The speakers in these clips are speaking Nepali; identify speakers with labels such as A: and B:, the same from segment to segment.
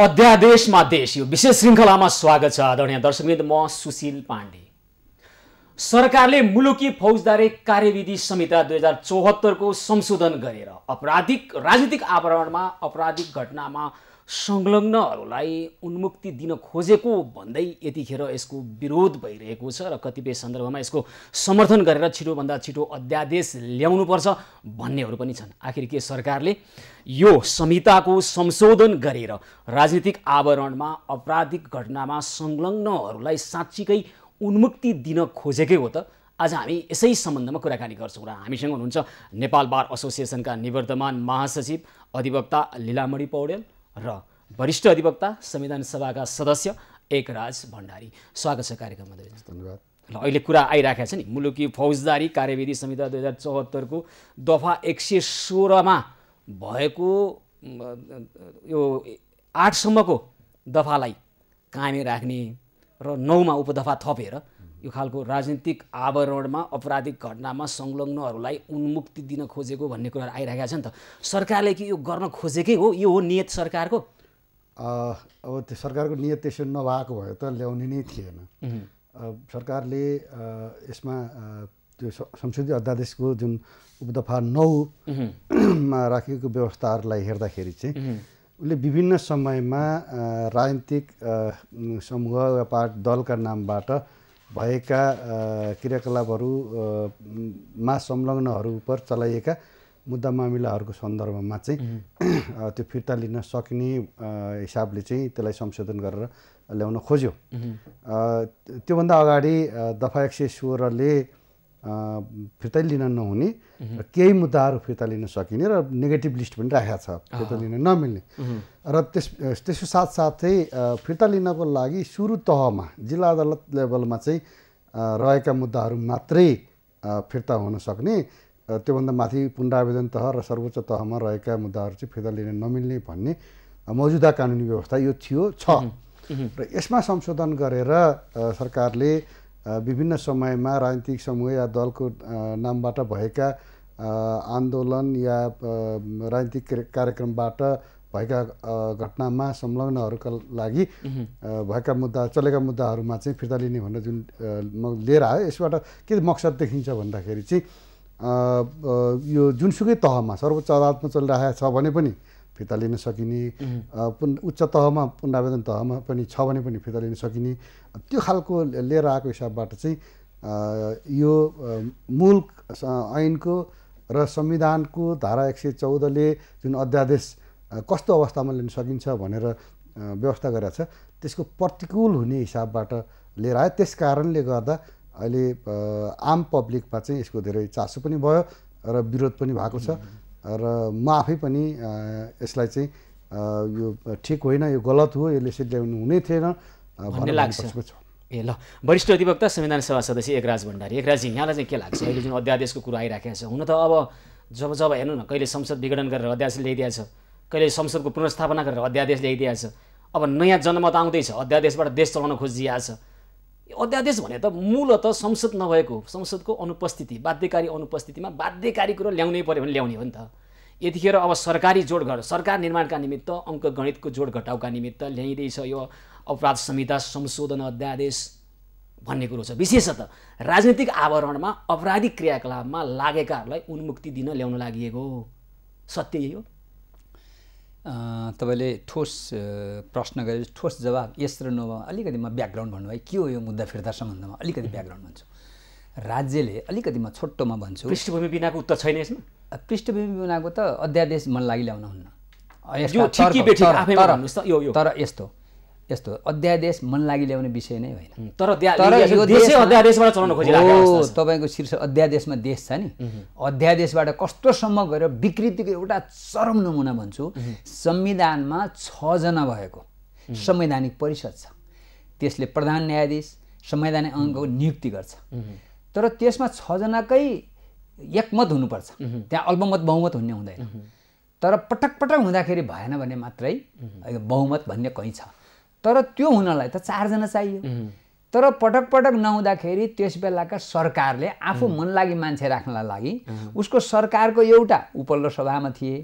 A: अध्यादेशमा देश यो विशेष श्रृङ्खलामा स्वागत छ आदरणीय दर्शकवृन्द म सुशील पाण्डे सरकारले मुलुकी फौजदारी कार्यविधि संहिता दुई हजार चौहत्तरको संशोधन गरेर अपराधिक राजनीतिक आवरणमा अपराधिक घटनामा संलग्नहरूलाई उन्मुक्ति दिन खोजेको भन्दै यतिखेर यसको विरोध भइरहेको छ र कतिपय सन्दर्भमा यसको समर्थन गरेर छिटोभन्दा छिटो अध्यादेश ल्याउनुपर्छ भन्नेहरू पनि छन् आखिर के सरकारले यो संहिताको संशोधन गरेर राजनीतिक आवरणमा आपराधिक घटनामा संलग्नहरूलाई साँच्चीकै उन्मुक्ति दिन खोजेकै हो त आज हामी यसै सम्बन्धमा कुराकानी गर्छौँ र हामीसँग हुनुहुन्छ नेपाल बार एसोसिएसनका निवर्तमान महासचिव अधिवक्ता लीलामणि पौडेल र वरिष्ठ अधिवक्ता संविधान सभाका सदस्य एकराज भण्डारी स्वागत छ कार्यक्रममा
B: धन्यवाद
A: ल अहिले कुरा आइराखेको छ नि मुलुकी फौजदारी कार्यविधि संहिता दुई हजार चौहत्तरको दफा एक सय सोह्रमा भएको यो आठसम्मको दफालाई कायमै राख्ने र नौमा उपदफा थपेर यो खालको राजनीतिक आवरणमा आपराधिक घटनामा संलग्नहरूलाई उन्मुक्ति दिन खोजेको भन्ने कुराहरू आइरहेका छन् त सरकारले कि यो गर्न खोजेकै हो यो हो नियत सरकारको
B: अब त्यो सरकारको नियत त्यसो नभएको भए त ल्याउने नै थिएन सरकारले यसमा त्यो संसदीय अध्यादेशको जुन उपदफा नौमा राखेको व्यवस्थाहरूलाई हेर्दाखेरि चाहिँ उसले विभिन्न समयमा राजनीतिक समूह वा पार्ट दलका नामबाट भएका क्रियाकलापहरूमा संलग्नहरू पर चलाइएका मुद्दा मामिलाहरूको सन्दर्भमा चाहिँ त्यो फिर्ता लिन सकिने हिसाबले चाहिँ त्यसलाई संशोधन गरेर ल्याउन खोज्यो त्योभन्दा अगाडि दफा एक सय सोह्रले फिर्ता लिन नहुने केही मुद्दाहरू फिर्ता लिन सकिने र नेगेटिभ लिस्ट पनि राखेको छ फिर्ता लिन नमिल्ने र त्यस त्यसको साथसाथै फिर्ता लिनको लागि सुरु तहमा जिल्ला अदालत लेभलमा चाहिँ रहेका मुद्दाहरू मात्रै फिर्ता हुन सक्ने त्योभन्दा माथि पुनरावेदन तह र सर्वोच्च तहमा रहेका मुद्दाहरू चाहिँ फिर्ता लिन नमिल्ने भन्ने मौजुदा कानुनी व्यवस्था यो थियो छ र यसमा संशोधन गरेर सरकारले विभिन्न समयमा राजनीतिक समूह या दलको नामबाट भएका आन्दोलन या राजनीतिक कार्यक्रमबाट भएका घटनामा संलग्नहरूका लागि भएका मुद्दा चलेका मुद्दाहरूमा चाहिँ फिर्ता लिने भनेर जुन म लिएर आयो यसबाट के मकसद देखिन्छ भन्दाखेरि चाहिँ यो जुनसुकै तहमा सर्वोच्च अदालतमा चलिरहेको छ भने पनि फिर्ता लिन सकिने पुन उच्च तहमा पुनरावेदन तहमा पनि छ भने पनि फिर्ता लिन सकिने त्यो खालको लिएर आएको हिसाबबाट चाहिँ यो मूल ऐनको र संविधानको धारा एक सय चौधले जुन अध्यादेश कस्तो अवस्थामा लिन सकिन्छ भनेर व्यवस्था गरेको छ त्यसको प्रतिकूल हुने हिसाबबाट लिएर आयो त्यस कारणले गर्दा अहिले आम पब्लिकमा चाहिँ यसको धेरै चासो पनि भयो र विरोध पनि भएको छ र म आफै पनि यसलाई चाहिँ यो ठिक होइन यो गलत हो यसले यसरी ल्याउनु हुने थिएन भन्ने लाग्छ ए ल
A: वरिष्ठ अधिवक्ता संविधान सभा सदस्य एकराज भण्डारी एकराजी यहाँलाई चाहिँ के लाग्छ अहिले जुन अध्यादेशको कुरो आइराखेको छ हुन त अब जब जब हेर्नु न कहिले संसद विघटन गरेर अध्यादेश छ कहिले संसदको पुनर्स्थापना गरेर अध्यादेश छ अब नयाँ जनमत आउँदैछ अध्यादेशबाट देश चलाउन छ अध्यादेश भने त मूलत संसद नभएको संसदको अनुपस्थिति बाध्यकारी अनुपस्थितिमा बाध्यकारी कुरो ल्याउनै पऱ्यो भने ल्याउने हो नि त यतिखेर अब सरकारी जोड घट सरकार निर्माणका निमित्त अङ्कगणितको जोड घटाउका निमित्त ल्याइँदैछ यो अपराध संहिता संशोधन अध्यादेश भन्ने कुरो छ विशेषतः राजनीतिक आवरणमा अपराधिक क्रियाकलापमा लागेकाहरूलाई उन्मुक्ति दिन ल्याउन लागि सत्य यही हो
C: तपाईँले ठोस प्रश्न गरे ठोस जवाब यस र नभए अलिकति म ब्याकग्राउन्ड भन्नुभयो के हो यो मुद्दा फिर्ता सम्बन्धमा अलिकति ब्याकग्राउन्ड भन्छु राज्यले अलिकति म छोटोमा भन्छु पृष्ठभूमि बिनाको उत्तर छैन यसमा पृष्ठभूमि बिनाको त अध्यादेश मन लागि ल्याउन हुन्न तर यस्तो यस्तो अध्यादेश मन लागि ल्याउने विषय नै होइन तर तपाईँको शीर्ष अध्यादेशमा देश छ नि अध्यादेशबाट कस्तोसम्म गएर विकृतिको एउटा चरम नमुना भन्छु संविधानमा छजना भएको संवैधानिक परिषद छ त्यसले प्रधान न्यायाधीश संवैधानिक अङ्गको नियुक्ति गर्छ तर त्यसमा छजनाकै एकमत हुनुपर्छ त्यहाँ अल्पमत बहुमत हुने हुँदैन तर पटक पटक हुँदाखेरि भएन भने मात्रै बहुमत भन्ने कहीँ छ तर त्यो हुनलाई त चारजना चाहियो तर पटक पटक नहुँदाखेरि त्यस बेलाका सरकारले आफू मन लागि मान्छे राख्नलाई लागि उसको सरकारको एउटा उपल्लो सभामा थिए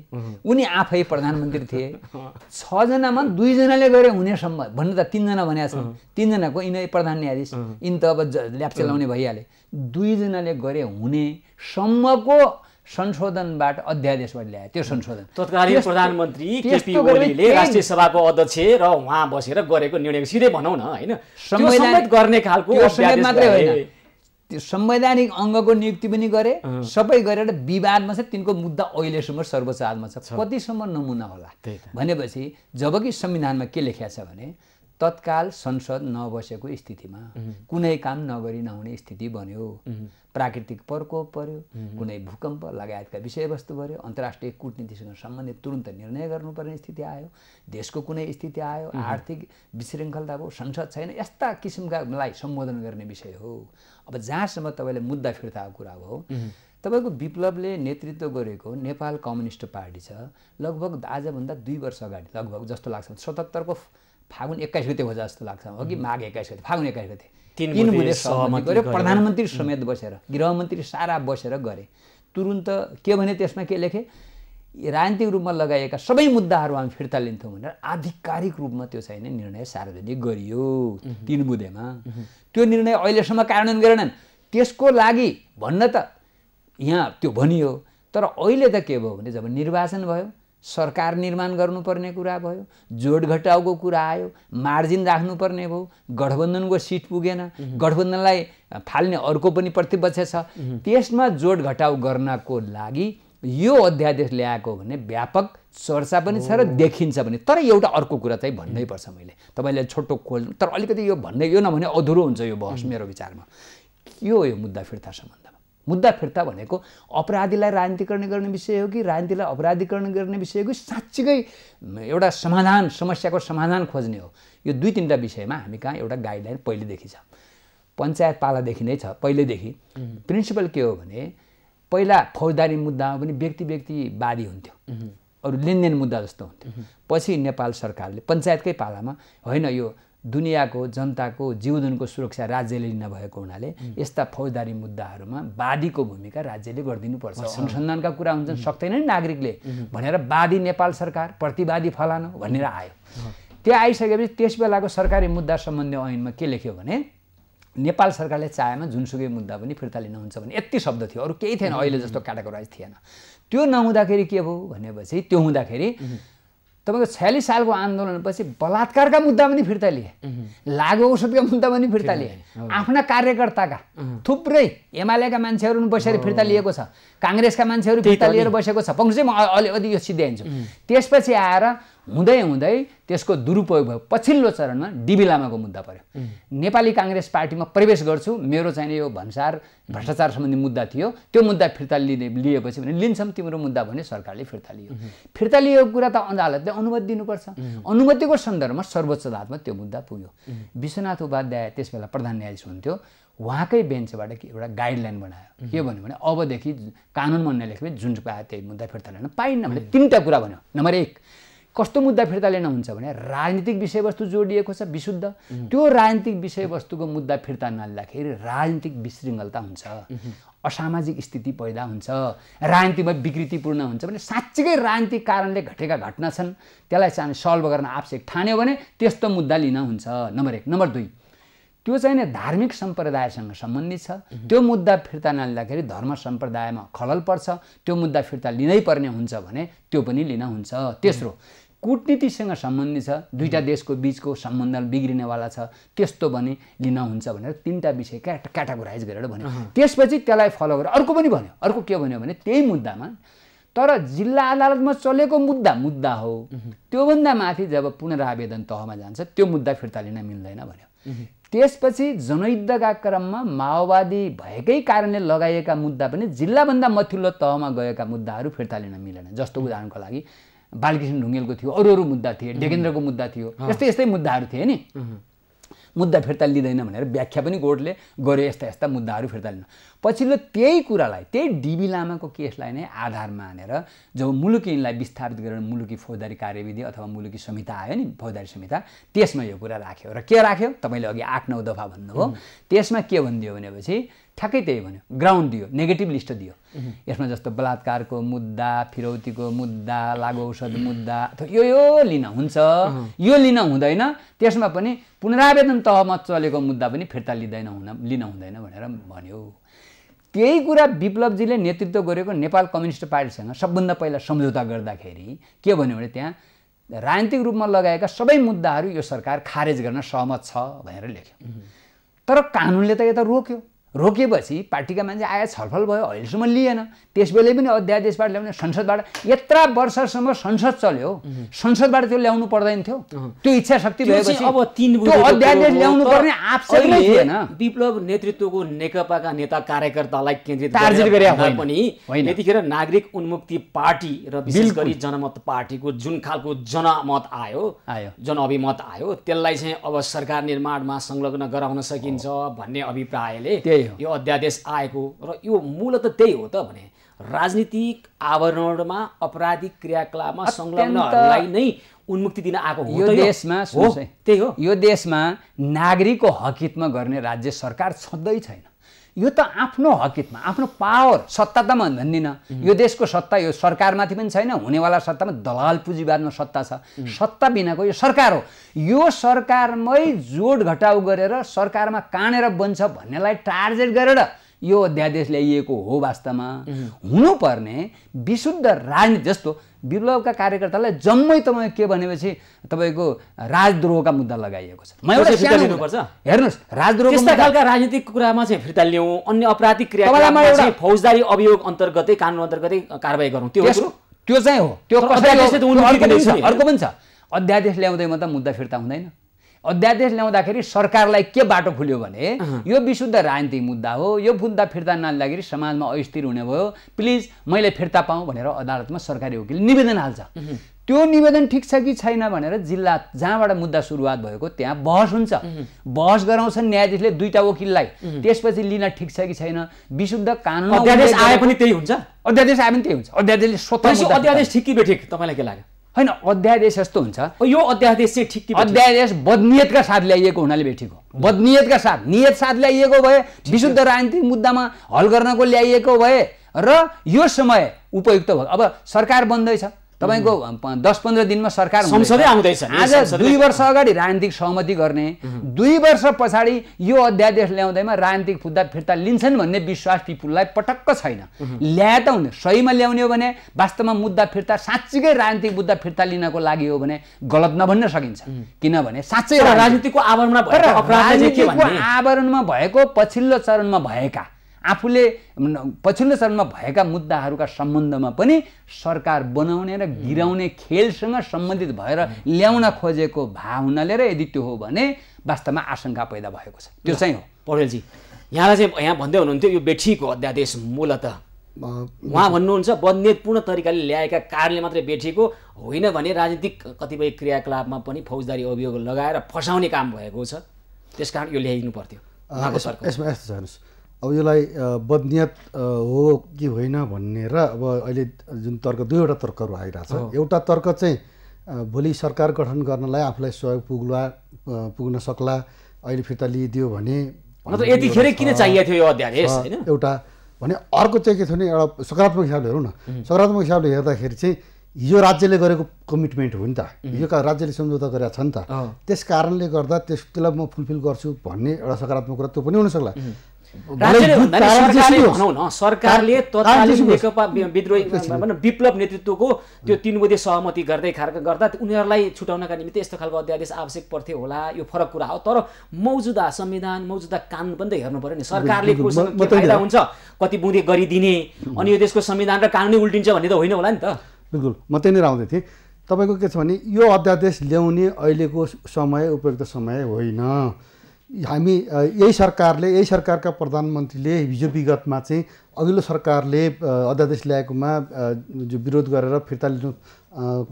C: उनी आफै प्रधानमन्त्री थिए छजनामा दुईजनाले गरे हुने सम्भव भन्नु त तिनजना भने छन् तिनजनाको यिनै प्रधान न्यायाधीश यिन त अब ल्याप चलाउने भइहाले दुईजनाले गरे हुने सम्मको संशोधनबाट अध्यादेशबाट ल्यायो त्यो
A: संशोधन तत्कालीन प्रधानमन्त्री केपी ओलीले राष्ट्रिय सभाको अध्यक्ष र उहाँ बसेर गरेको निर्णय सिधै भनौँ न होइन संविधान गर्ने खालको मात्रै होइन त्यो
C: संवैधानिक अङ्गको नियुक्ति पनि गरे सबै गरेर विवादमा छ तिनको मुद्दा अहिलेसम्म सर्वोच्च आदमा छ कतिसम्म नमुना होला भनेपछि जबकि संविधानमा के लेखिया छ भने तत्काल संसद नबसेको स्थितिमा कुनै काम नगरी नहुने स्थिति बन्यो प्राकृतिक प्रकोप पर्यो कुनै भूकम्प लगायतका विषयवस्तु पऱ्यो अन्तर्राष्ट्रिय कुटनीतिसँग सम्बन्धित तुरन्त निर्णय गर्नुपर्ने स्थिति आयो देशको कुनै स्थिति आयो आर्थिक विशृङ्खलताको संसद छैन यस्ता किसिमकालाई सम्बोधन गर्ने विषय हो अब जहाँसम्म तपाईँले मुद्दा फिर्ताको कुरा हो तपाईँको विप्लवले नेतृत्व गरेको नेपाल कम्युनिस्ट पार्टी छ लगभग आजभन्दा दुई वर्ष अगाडि लगभग जस्तो लाग्छ सतहत्तरको फागुन एक्काइस गते हो जस्तो लाग्छ हो कि माघ एक्काइस गते फागुन एक्काइस गते तिन बुधे सहमति गऱ्यो प्रधानमन्त्री समेत बसेर गृहमन्त्री सारा बसेर गरे तुरुन्त के भने त्यसमा के लेखे राजनीतिक रूपमा लगाइएका सबै मुद्दाहरू हामी फिर्ता लिन्थ्यौँ भनेर आधिकारिक रूपमा त्यो चाहिने निर्णय सार्वजनिक गरियो तिन बुधेमा त्यो निर्णय अहिलेसम्म कार्यान्वयन गरेनन् त्यसको लागि भन्न त यहाँ त्यो भनियो तर अहिले त के भयो भने जब निर्वाचन भयो सरकार निर्माण गर्नुपर्ने कुरा भयो जोड घटाउको कुरा आयो मार्जिन राख्नुपर्ने भयो गठबन्धनको सिट पुगेन गठबन्धनलाई फाल्ने अर्को पनि प्रतिपक्ष छ त्यसमा जोड घटाउ गर्नको लागि यो अध्यादेश ल्याएको भने व्यापक चर्चा पनि छ र देखिन्छ भने तर एउटा अर्को कुरा चाहिँ भन्नैपर्छ मैले तपाईँले छोटो खोल्नु तर अलिकति यो भन्दै यो नभने अधुरो हुन्छ यो बहस मेरो विचारमा के हो यो मुद्दा फिर्ता सम्बन्ध मुद्दा फिर्ता भनेको अपराधीलाई राजनीतिकरण गर्ने विषय हो कि राजनीतिलाई अपराधीकरण गर्ने विषय हो कि साँच्चीकै एउटा समाधान समस्याको समाधान खोज्ने हो यो दुई तिनवटा विषयमा हामी कहाँ एउटा गाइडलाइन पहिलेदेखि छ पञ्चायत पालादेखि नै छ पहिल्यैदेखि प्रिन्सिपल के हो भने पहिला फौजदारी मुद्दामा पनि व्यक्ति व्यक्तिवादी हुन्थ्यो अरू लेनदेन मुद्दा जस्तो हुन्थ्यो पछि नेपाल सरकारले पञ्चायतकै पालामा होइन यो दुनियाँको जनताको जीवधनको सुरक्षा राज्यले लिन भएको हुनाले यस्ता फौजदारी मुद्दाहरूमा वादीको भूमिका राज्यले गरिदिनुपर्छ अनुसन्धानका कुरा हुन्छन् सक्दैन नि नागरिकले भनेर वादी नेपाल सरकार प्रतिवादी फलानु भनेर आयो त्यहाँ आइसकेपछि त्यस बेलाको सरकारी मुद्दा सम्बन्धी ऐनमा के लेख्यो भने नेपाल सरकारले चाहेमा जुनसुकै मुद्दा पनि फिर्ता लिनुहुन्छ भने यति शब्द थियो अरू केही थिएन अहिले जस्तो क्याटेगोराइज थिएन त्यो नहुँदाखेरि के भयो भनेपछि त्यो हुँदाखेरि तपाईँको छयालिस सालको आन्दोलनपछि बलात्कारका मुद्दा पनि फिर्ता लिए लागु औषधका मुद्दा पनि फिर्ता लिए आफ्ना कार्यकर्ताका थुप्रै एमालेका मान्छेहरू बसेर फिर्ता लिएको छ काङ्ग्रेसका मान्छेहरू फिर्ता लिएर बसेको छ पङ्कज म अलिअलि यो सिद्ध्याइन्छु त्यसपछि आएर हुँदै हुँदै त्यसको दुरुपयोग भयो पछिल्लो चरणमा डिबी लामाको मुद्दा पर्यो नेपाली काङ्ग्रेस पार्टीमा प्रवेश गर्छु मेरो चाहिँ यो भन्सार भ्रष्टाचार सम्बन्धी मुद्दा थियो त्यो मुद्दा फिर्ता लिने लिएपछि भने लिन्छौँ तिम्रो मुद्दा भने सरकारले फिर्ता लियो फिर्ता लिएको कुरा त अदालतले अनुमति दिनुपर्छ अनुमतिको सन्दर्भमा सर्वोच्च अदालतमा त्यो मुद्दा पुग्यो विश्वनाथ उपाध्याय त्यस बेला प्रधान न्यायाधीश हुन्थ्यो उहाँकै बेन्चबाट एउटा गाइडलाइन बनायो के भन्यो भने अबदेखि कानुनमा नलेख्ने जुन पायो त्यही मुद्दा फिर्ता लिन पाइन्न भने तिनवटा कुरा भन्यो नम्बर एक कस्तो मुद्दा फिर्ता लिन हुन्छ भने राजनीतिक विषयवस्तु जोडिएको छ विशुद्ध त्यो राजनीतिक विषयवस्तुको मुद्दा फिर्ता नलिँदाखेरि राजनीतिक विशृङ्खलता हुन्छ असामाजिक स्थिति पैदा हुन्छ राजनीतिमा विकृतिपूर्ण हुन्छ भने साँच्चीकै राजनीतिक कारणले घटेका घटना छन् त्यसलाई चाहिँ सल्भ गर्न आवश्यक ठान्यो भने त्यस्तो मुद्दा लिन हुन्छ नम्बर एक नम्बर दुई त्यो चाहिँ धार्मिक सम्प्रदायसँग सम्बन्धित छ त्यो मुद्दा फिर्ता नलिँदाखेरि धर्म सम्प्रदायमा खलल पर्छ त्यो मुद्दा फिर्ता लिनै पर्ने हुन्छ भने त्यो पनि लिन हुन्छ तेस्रो कुटनीतिसँग सम्बन्धित छ दुईवटा देशको बिचको सम्बन्ध बिग्रिनेवाला छ त्यस्तो भने लिन हुन्छ भनेर तिनवटा विषय क्याट क्याटागोराइज गरेर भन्यो त्यसपछि त्यसलाई फलो गरेर अर्को पनि भन्यो अर्को के भन्यो भने त्यही मुद्दामा तर जिल्ला अदालतमा चलेको मुद्दा मुद्दा हो त्योभन्दा माथि जब पुनरावेदन तहमा जान्छ त्यो मुद्दा फिर्ता लिन मिल्दैन भन्यो त्यसपछि जनयुद्धका क्रममा माओवादी भएकै कारणले लगाइएका मुद्दा पनि जिल्लाभन्दा मथिल्लो तहमा गएका मुद्दाहरू फिर्ता लिन मिलेन जस्तो उदाहरणको लागि बालकृष्ण ढुङ्गेलको थियो अरू अरू मुद्दा थिए डेगेन्द्रको मुद्दा थियो यस्तै यस्तै मुद्दाहरू थिए नि मुद्दा फिर्ता लिँदैन भनेर व्याख्या पनि कोर्टले गर्यो यस्ता यस्ता मुद्दाहरू फिर्ता लिन पछिल्लो त्यही कुरालाई त्यही डिबी लामाको केसलाई नै आधार मानेर जब मुलुकीलाई विस्थापित गरेर मुलुकी फौजदारी कार्यविधि अथवा मुलुकी संहिता आयो नि फौजदारी संहिता त्यसमा यो कुरा राख्यो र के राख्यो तपाईँले अघि आठ नौ दफा भन्नुभयो त्यसमा के भनिदियो भनेपछि ठ्याक्कै त्यही भन्यो ग्राउन्ड दियो नेगेटिभ लिस्ट दियो यसमा जस्तो बलात्कारको मुद्दा फिरौतीको मुद्दा लागु औषध मुद्दा अथवा यो यो लिन हुन्छ यो लिन हुँदैन त्यसमा पनि पुनरावेदन तहमा चलेको मुद्दा पनि फिर्ता लिँदैन हुन लिन हुँदैन भनेर भन्यो त्यही कुरा विप्लवजीले नेतृत्व गरेको नेपाल कम्युनिस्ट पार्टीसँग सबभन्दा पहिला सम्झौता गर्दाखेरि के भन्यो भने त्यहाँ राजनीतिक रूपमा लगाएका सबै मुद्दाहरू यो सरकार खारेज गर्न सहमत छ भनेर लेख्यो तर कानुनले त यता रोक्यो रोकेपछि पार्टीका मान्छे आए छलफल भयो अहिलेसम्म लिएन त्यसबेलै पनि अध्यादेशबाट ल्याउने संसदबाट यत्र वर्षसम्म संसद चल्यो संसदबाट त्यो ल्याउनु पर्दैन थियो त्यो इच्छा शक्ति अब तिन अध्यादेश ल्याउनु पर्ने थिएन
A: विप्लव नेतृत्वको नेकपाका नेता कार्यकर्तालाई केन्द्रित पनि यतिखेर नागरिक उन्मुक्ति पार्टी र विशेष गरी जनमत पार्टीको जुन खालको जनमत आयो आयो जनअभिमत आयो त्यसलाई चाहिँ अब सरकार निर्माणमा संलग्न गराउन सकिन्छ भन्ने अभिप्रायले यो अध्यादेश आएको र यो मूलत त्यही हो त भने राजनीतिक आवरणमा अपराधिक क्रियाकलापमा संलग्नलाई नै उन्मुक्ति दिन आएको हो यो देशमा त्यही
C: हो यो देशमा नागरिकको हकितमा गर्ने राज्य सरकार छँदै छैन यो त आफ्नो हकितमा आफ्नो पावर सत्ता त म भन्दिनँ यो देशको सत्ता यो सरकारमाथि पनि छैन हुनेवाला सत्तामा दलाल पुँजीवादमा सत्ता छ सत्ता बिनाको यो सरकार हो यो सरकारमै जोड घटाउ गरेर सरकारमा काँडेर बन्छ भन्नेलाई टार्गेट गरेर यो अध्यादेश ल्याइएको हो वास्तवमा हुनुपर्ने विशुद्ध राजनीति जस्तो विप्लवका कार्यकर्तालाई जम्मै तपाईँ के भनेपछि तपाईँको राजद्रोहका मुद्दा लगाइएको छ
A: हेर्नुहोस् राजद्रोह खालका राजनीतिक कुरामा चाहिँ फिर्ता ल्याउँ अन्य अपराधिक चाहिँ फौजदारी अभियोग अन्तर्गतै कानुन अन्तर्गतै कारवाही गरौँ त्यो त्यो चाहिँ हो त्यो अर्को पनि छ अध्यादेश ल्याउँदैमा त मुद्दा
C: फिर्ता हुँदैन अध्यादेश ल्याउँदाखेरि सरकारलाई के बाटो खुल्यो भने यो विशुद्ध राजनीतिक मुद्दा हो यो मुद्दा फिर्ता नलिँदाखेरि समाजमा अस्थिर हुने भयो प्लिज मैले फिर्ता पाऊँ भनेर अदालतमा सरकारी वकिल निवेदन हाल्छ त्यो निवेदन ठिक छ कि छैन भनेर जिल्ला जहाँबाट मुद्दा सुरुवात भएको त्यहाँ बहस हुन्छ बहस गराउँछन् न्यायाधीशले दुईवटा वकिललाई त्यसपछि लिन ठिक छ कि छैन विशुद्ध कानुन अध्यादेश आए पनि त्यही हुन्छ अध्यादेश आए पनि त्यही हुन्छ अध्यादेशले स्वतः अध्यादेश ठिक कि बेठिक तपाईँलाई के लाग्यो होइन अध्यादेश यस्तो हुन्छ यो अध्यादेश चाहिँ ठिक अध्यादेश बदनियतका साथ ल्याइएको हुनाले भेटेको बदनियतका साथ नियत साथ ल्याइएको भए विशुद्ध राजनीतिक मुद्दामा हल गर्नको ल्याइएको भए र यो समय उपयुक्त भयो अब सरकार बन्दैछ तपाईँको दस पन्ध्र दिनमा सरकार आज दुई वर्ष अगाडि राजनीतिक सहमति गर्ने दुई वर्ष पछाडि यो अध्यादेश ल्याउँदैमा राजनीतिक फुद्दा फिर्ता लिन्छन् भन्ने विश्वास पिपुललाई पटक्क छैन ल्याए त हुने सहीमा ल्याउने हो भने वास्तवमा मुद्दा फिर्ता साँच्चीकै राजनीतिक मुद्दा फिर्ता लिनको लागि हो भने गलत नभन्न सकिन्छ किनभने साँच्चै राजनीतिको
A: आवरणमा
C: आवरणमा भएको पछिल्लो चरणमा भएका आफूले पछिल्लो चरणमा भएका मुद्दाहरूका सम्बन्धमा पनि सरकार बनाउने र गिराउने खेलसँग सम्बन्धित भएर ल्याउन खोजेको भावनाले र यदि त्यो हो भने
A: वास्तवमा आशंका पैदा भएको छ त्यो चाहिँ हो पौडेलजी यहाँलाई चाहिँ यहाँ भन्दै हुनुहुन्थ्यो यो बेठीको अध्यादेश मूलत
B: उहाँ
A: भन्नुहुन्छ पूर्ण तरिकाले ल्याएका कारले मात्रै बेठीको होइन भने राजनीतिक कतिपय क्रियाकलापमा पनि फौजदारी अभियोग लगाएर फसाउने काम भएको छ त्यस यो ल्याइदिनु पर्थ्यो यसमा
B: यस्तो छ हेर्नुहोस् अब यसलाई बदनियत हो कि होइन भन्ने र अब अहिले जुन तर्क दुईवटा तर्कहरू आइरहेको छ एउटा तर्क चाहिँ भोलि सरकार गठन गर्नलाई आफूलाई सहयोग पुग्ला पुग्न सक्ला अहिले फिर्ता लिइदियो भने यतिखेरै किन चाहिएको थियो यो अध्यादेश एउटा भने अर्को चाहिँ के थियो भने एउटा सकारात्मक हिसाबले हेरौँ न सकारात्मक हिसाबले हेर्दाखेरि चाहिँ हिजो राज्यले गरेको कमिटमेन्ट हो नि त हिजो राज्यले सम्झौता गरेका छ नि त त्यस कारणले गर्दा त्यस त्यसलाई म फुलफिल गर्छु भन्ने एउटा सकारात्मक कुरा त्यो पनि हुनसक्ला सरकारले नेकपा
A: विद्रोही विप्लव नेतृत्वको त्यो तिन बुधे सहमति गर्दै गर्दा उनीहरूलाई छुटाउनका निम्ति यस्तो खालको अध्यादेश आवश्यक पर्थ्यो होला यो फरक कुरा हो तर मौजुदा संविधान मौजुदा कानुन पनि त हेर्नु पर्यो नि सरकारले फाइदा हुन्छ कति बुँदे गरिदिने अनि यो देशको संविधान र कानुनै उल्टिन्छ भन्ने त होइन होला नि त
B: बिल्कुल म नै आउँदै थिएँ तपाईँको के छ भने यो अध्यादेश ल्याउने अहिलेको समय उपयुक्त समय होइन हामी यही सरकारले यही सरकारका प्रधानमन्त्रीले हिजो विगतमा चाहिँ अघिल्लो सरकारले अध्यादेश ल्याएकोमा जो विरोध गरेर फिर्ता लिनु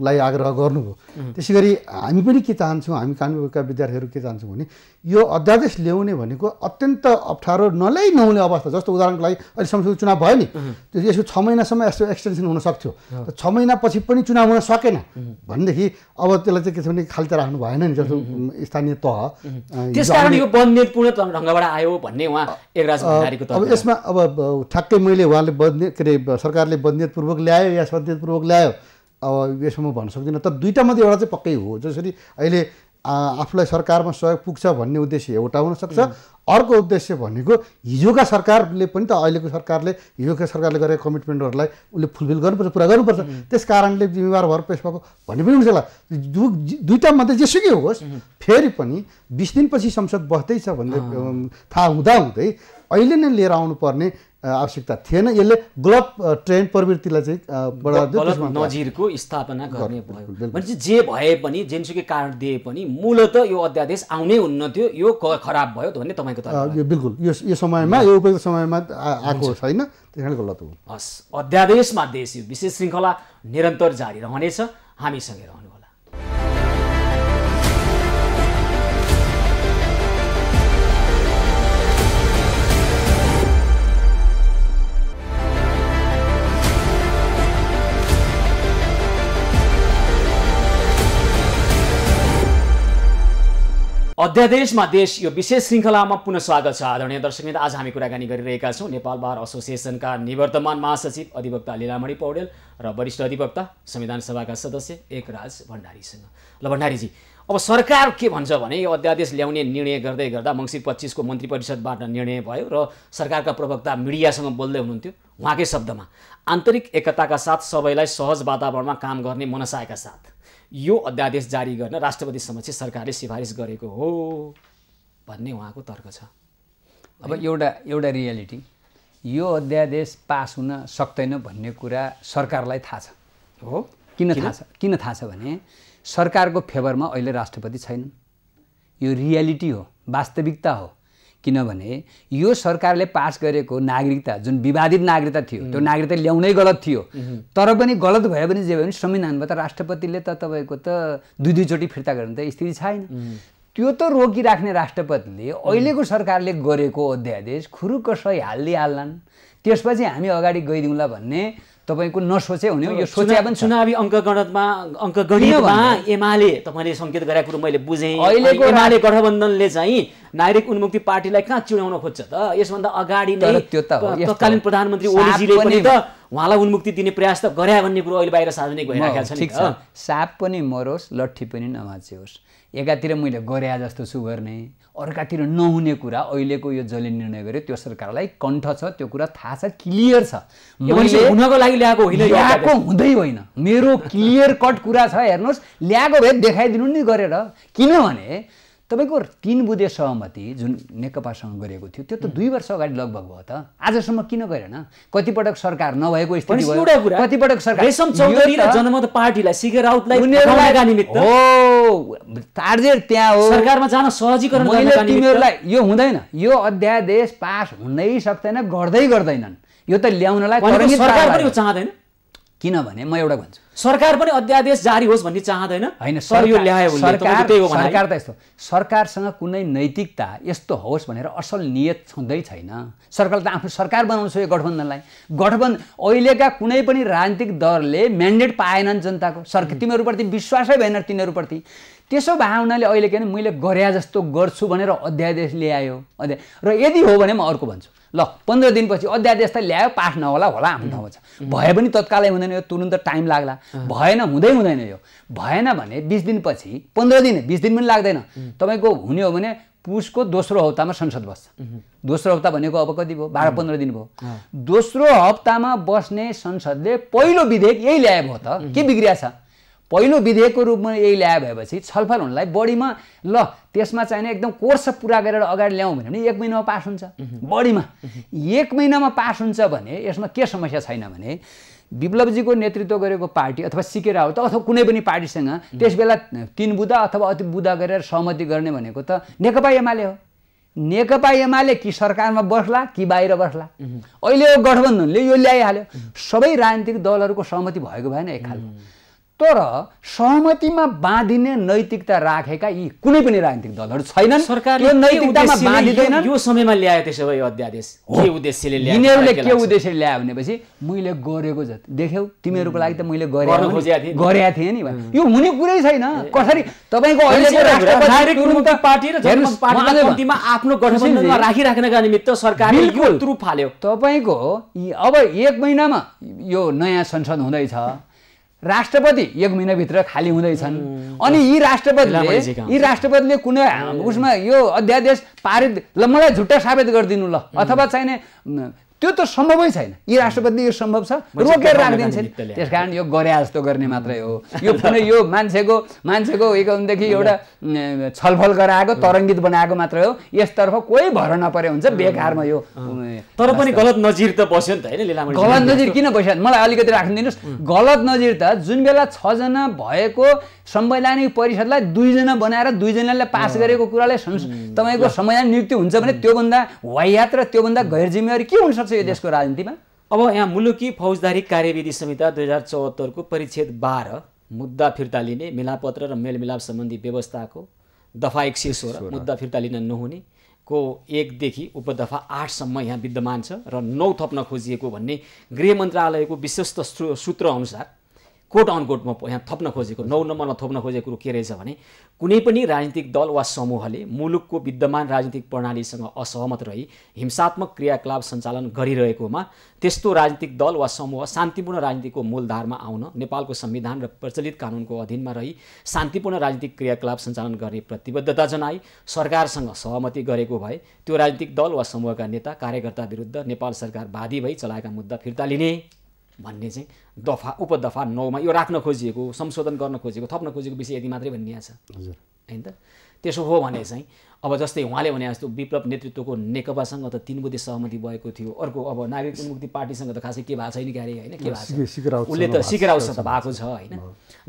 B: लाई आग्रह गर्नुभयो त्यसै गरी हामी पनि के चाहन्छौँ हामी कानुनका विद्यार्थीहरू के चाहन्छौँ भने यो अध्यादेश ल्याउने भनेको अत्यन्त अप्ठ्यारो नलै नहुने अवस्था जस्तो उदाहरणको लागि अहिले संसद चुनाव भयो नि त्यो यसको छ महिनासम्म यसको एक्सटेन्सन हुन सक्थ्यो छ महिनापछि पनि चुनाव हुन सकेन भनेदेखि अब त्यसलाई चाहिँ के छ भने खाली त राख्नु भएन नि जस्तो स्थानीय तह त्यसकारण यो
A: बन्देपूर्ण ढङ्गबाट आयो भन्ने उहाँ अब यसमा
B: अब ठ्याक्कै मैले उहाँले बन्द के अरे सरकारले बन्देतपूर्वक ल्यायो या सन्देतपूर्वक ल्यायो अब यसमा म भन्न सक्दिनँ तर दुईवटा मध्ये एउटा चाहिँ पक्कै हो जसरी अहिले आफूलाई सरकारमा सहयोग पुग्छ भन्ने उद्देश्य एउटा हुनसक्छ अर्को उद्देश्य भनेको हिजोका सरकारले पनि त अहिलेको सरकारले हिजोका सरकारले गरेको कमिटमेन्टहरूलाई उसले फुलफिल गर्नुपर्छ पुरा गर्नुपर्छ त्यस कारणले जिम्मेवार भएर पेस भएको भन्ने पनि हुन्छ होला दु दुईवटा मध्ये जेसुकै होस् फेरि पनि बिस दिनपछि संसद बस्दैछ भन्ने थाहा हुँदाहुँदै अहिले नै लिएर आउनुपर्ने आवश्यकता थिएन यसले गलत ट्रेन्ड प्रवृत्तिलाई चाहिँ नजिरको
A: स्थापना गर्ने भयो भनेपछि जे भए पनि जेनसुकै कारण दिए पनि मूलत यो अध्यादेश आउनै हुन्न थियो यो खराब भयो भन्ने तपाईँको त
B: बिल्कुल यो यो समयमा यो उपयुक्त समयमा आएको छैन त्यस कारण गलत हो
A: हस् अध्यादेशमा देश यो विशेष श्रृङ्खला निरन्तर जारी रहनेछ हामीसँगै रहनु अध्यादेशमा देश यो विशेष श्रृङ्खलामा पुनः स्वागत छ आदरणीय दर्शक आज हामी कुराकानी गरिरहेका छौँ नेपाल बार एसोसिएसनका निवर्तमान महासचिव अधिवक्ता लीलामणि पौडेल र वरिष्ठ अधिवक्ता संविधान सभाका सदस्य एकराज भण्डारीसँग ल भण्डारीजी अब सरकार के भन्छ भने यो अध्यादेश ल्याउने निर्णय गर्दै गर्दा मङ्सिर पच्चिसको मन्त्री परिषदबाट निर्णय भयो र सरकारका प्रवक्ता मिडियासँग बोल्दै हुनुहुन्थ्यो उहाँकै शब्दमा आन्तरिक एकताका साथ सबैलाई सहज वातावरणमा काम गर्ने मनसायका साथ यो अध्यादेश जारी गर्न राष्ट्रपति समक्ष सरकारले सिफारिस गरेको हो भन्ने उहाँको तर्क छ अब एउटा एउटा रियालिटी
C: यो अध्यादेश पास हुन सक्दैन भन्ने कुरा सरकारलाई थाहा छ हो किन थाहा छ किन थाहा छ भने सरकारको फेभरमा अहिले राष्ट्रपति छैनन् यो रियालिटी हो वास्तविकता हो किनभने यो सरकारले पास गरेको नागरिकता जुन विवादित नागरिकता थियो त्यो नागरिकता ल्याउनै गलत थियो तर पनि गलत भयो भने जे भयो भने संविधानमा त राष्ट्रपतिले त तपाईँको त दुई दुईचोटि फिर्ता गर्ने त स्थिति छैन त्यो त रोकिराख्ने राष्ट्रपतिले अहिलेको सरकारले गरेको अध्यादेश खुरुक्क सही हालिदिइहाल्लान् त्यसपछि हामी अगाडि गइदिउँला भन्ने तपाईँको नसोचे हुने यो सोचे पनि
A: चुनावी अङ्कगणितमा अङ्कगणितमा एमाले तपाईँले सङ्केत गरेको कुरो मैले बुझेँ अहिलेको एमाले गठबन्धनले चाहिँ नागरिक उन्मुक्ति पार्टीलाई कहाँ चिडाउन खोज्छ त यसभन्दा अगाडि नै त्यो त तत्कालीन प्रधानमन्त्री ओलीजीले पनि त उहाँलाई उन्मुक्ति दिने प्रयास त गरे भन्ने कुरो अहिले बाहिर सार्वजनिक भइरहेका
C: छ ठिक छ साप पनि मरोस् लट्ठी पनि नमाचियोस् एकातिर मैले गरे जस्तो छु गर्ने अर्कातिर नहुने कुरा अहिलेको यो जसले निर्णय गर्यो त्यो सरकारलाई कण्ठ छ त्यो कुरा थाहा छ क्लियर छ मैले हुनको लागि ल्याएको होइन ल्याएको हुँदै होइन मेरो क्लियर कट कुरा छ हेर्नुहोस् ल्याएको भए देखाइदिनु नि गरेर किनभने तपाईँको तिन बुधे सहमति जुन नेकपासँग गरिएको थियो त्यो त दुई वर्ष अगाडि लगभग भयो त आजसम्म किन गरेन कतिपटक सरकार नभएको स्थिति कतिपटक जनमत
A: पार्टीलाई सिके राउतलाई हो
C: टार्गेट त्यहाँ हो सरकारमा जान सहजीकरण तिमीहरूलाई यो हुँदैन यो अध्यादेश पास हुनै सक्दैन गर्दै
A: गर्दैनन् यो त ल्याउनलाई चाहँदैन किनभने म एउटा भन्छु सरकार पनि अध्यादेश जारी होस् भन्ने चाहँदैन होइन सरकार
C: त यस्तो सरकारसँग कुनै नैतिकता यस्तो होस् भनेर असल नियत छँदै छैन सरकारले त आफ्नो सरकार बनाउँछ यो गठबन्धनलाई गठबन्धन अहिलेका कुनै पनि राजनीतिक दलले म्यान्डेट पाएनन् जनताको सर तिमीहरूप्रति विश्वासै भएन तिनीहरूप्रति त्यसो भावनाले अहिले के मैले गरे जस्तो गर्छु भनेर अध्यादेश ल्यायो अध्याय र यदि हो भने म अर्को भन्छु ल पन्ध्र दिनपछि अध्यादेश त ल्यायो पास नहोला होला हाम्रो ठाउँमा छ भए पनि तत्कालै हुँदैन यो तुरुन्त टाइम लाग्ला भएन हुँदै हुँदैन यो भएन भने बिस दिनपछि पन्ध्र दिन बिस दिन पनि लाग्दैन तपाईँको हुने हो भने पुसको दोस्रो हप्तामा संसद बस्छ दोस्रो हप्ता भनेको अब कति भयो बाह्र पन्ध्र दिन भयो दोस्रो हप्तामा बस्ने संसदले पहिलो विधेयक यही ल्याएको भयो त के बिग्रिया छ पहिलो विधेयकको रूपमा यही ल्याए भएपछि छलफल हुनलाई बढीमा ल त्यसमा चाहिने एकदम कोर्स पुरा गरेर अगाडि ल्याउँ भने पनि एक महिनामा पास हुन्छ बढीमा एक महिनामा पास हुन्छ भने यसमा के समस्या छैन भने विप्लवजीको नेतृत्व गरेको पार्टी अथवा सिकेर त अथवा कुनै पनि पार्टीसँग त्यस बेला तिन बुदा अथवा अति बुदा गरेर सहमति गर्ने भनेको त नेकपा एमाले हो नेकपा एमाले कि सरकारमा बस्ला कि बाहिर बस्ला अहिले यो गठबन्धनले यो ल्याइहाल्यो सबै राजनीतिक दलहरूको सहमति भएको भएन एक खालको तर सहमतिमा बाँधिने नैतिकता राखेका यी कुनै पनि राजनीतिक दलहरू छैनन् सरकारले नैतिकतामा
A: यो समयमा ल्यायो त्यसो भए अध्यादेश के उद्देश्यले ल्यायो यिनीहरूले के
C: उद्देश्यले ल्यायो भनेपछि मैले गरेको जति देख्यौ तिमीहरूको लागि त मैले गरे गरेका थिएँ नि यो हुने कुरै छैन कसरी तपाईँको
A: आफ्नो गठबन्धनमा राखिराख्नका निमित्त सरकारले तपाईँको
C: अब एक महिनामा यो नयाँ संसद हुँदैछ राष्ट्रपति एक महिनाभित्र खाली हुँदैछन् अनि यी राष्ट्रपतिले यी राष्ट्रपतिले कुनै उसमा यो अध्यादेश पारित ल मलाई झुट्टा साबित गरिदिनु ल अथवा चाहिने त्यो त सम्भवै छैन यी राष्ट्रपतिले यो सम्भव छ रोकेर राखिदिन्छ नि त्यस कारण यो गरे जस्तो गर्ने मात्रै हो यो कुनै यो मान्छेको मान्छेको एकदेखि एउटा छलफल गराएको तरङ्गित बनाएको मात्रै हो यसतर्फ कोही भर नपरे हुन्छ बेकारमा यो
A: तर पनि गलत नजिर त बस्यो नि त होइन गलत नजिर
C: किन बस्यो मलाई अलिकति राखिदिनुहोस् गलत नजिर त जुन बेला छजना भएको संवैधानिक परिषदलाई दुईजना बनाएर दुईजनाले पास गरेको कुरालाई तपाईँको संवैधानिक नियुक्ति हुन्छ भने त्योभन्दा वाइयात र त्योभन्दा गैर जिम्मेवारी के हुन्छ छ यो देशको
A: राजनीतिमा अब यहाँ मुलुकी फौजदारी कार्यविधि संहिता दुई हजार चौहत्तरको परिच्छेद बाह्र मुद्दा फिर्ता लिने मिलापत्र र मेलमिलाप सम्बन्धी व्यवस्थाको दफा एक सय सोह्र मुद्दा फिर्ता लिन नहुने को एकदेखि उपदफा आठसम्म यहाँ विद्यमान छ र नौ थप्न खोजिएको भन्ने गृह मन्त्रालयको विश्वस्त अनुसार कोट अन कोट म यहाँ थप्न खोजेको नौ नम्बरमा थप्न खोजेको कुरो के रहेछ भने कुनै पनि राजनीतिक दल वा समूहले मुलुकको विद्यमान राजनीतिक प्रणालीसँग असहमत रही हिंसात्मक क्रियाकलाप सञ्चालन गरिरहेकोमा त्यस्तो राजनीतिक दल वा समूह शान्तिपूर्ण राजनीतिको मूलधारमा आउन नेपालको संविधान र प्रचलित कानुनको अधीनमा रही शान्तिपूर्ण राजनीतिक क्रियाकलाप सञ्चालन गर्ने प्रतिबद्धता जनाई सरकारसँग सहमति गरेको भए त्यो राजनीतिक दल वा समूहका नेता कार्यकर्ता विरुद्ध नेपाल सरकार बाधी भई चलाएका मुद्दा फिर्ता लिने भन्ने चाहिँ दफा उपदफा नौमा यो राख्न खोजिएको संशोधन गर्न खोजिएको थप्न खोजिएको विषय यति मात्रै भनिएको छ हजुर होइन त त्यसो हो भने चाहिँ अब जस्तै उहाँले भने जस्तो विप्लव नेतृत्वको नेकपासँग त तिन बुद्धि सहमति भएको थियो अर्को अब नागरिक उन्मुक्ति पार्टीसँग त खासै के भएको छैन क्यारे होइन के भएको छ उसले त सिकराउस त भएको छ होइन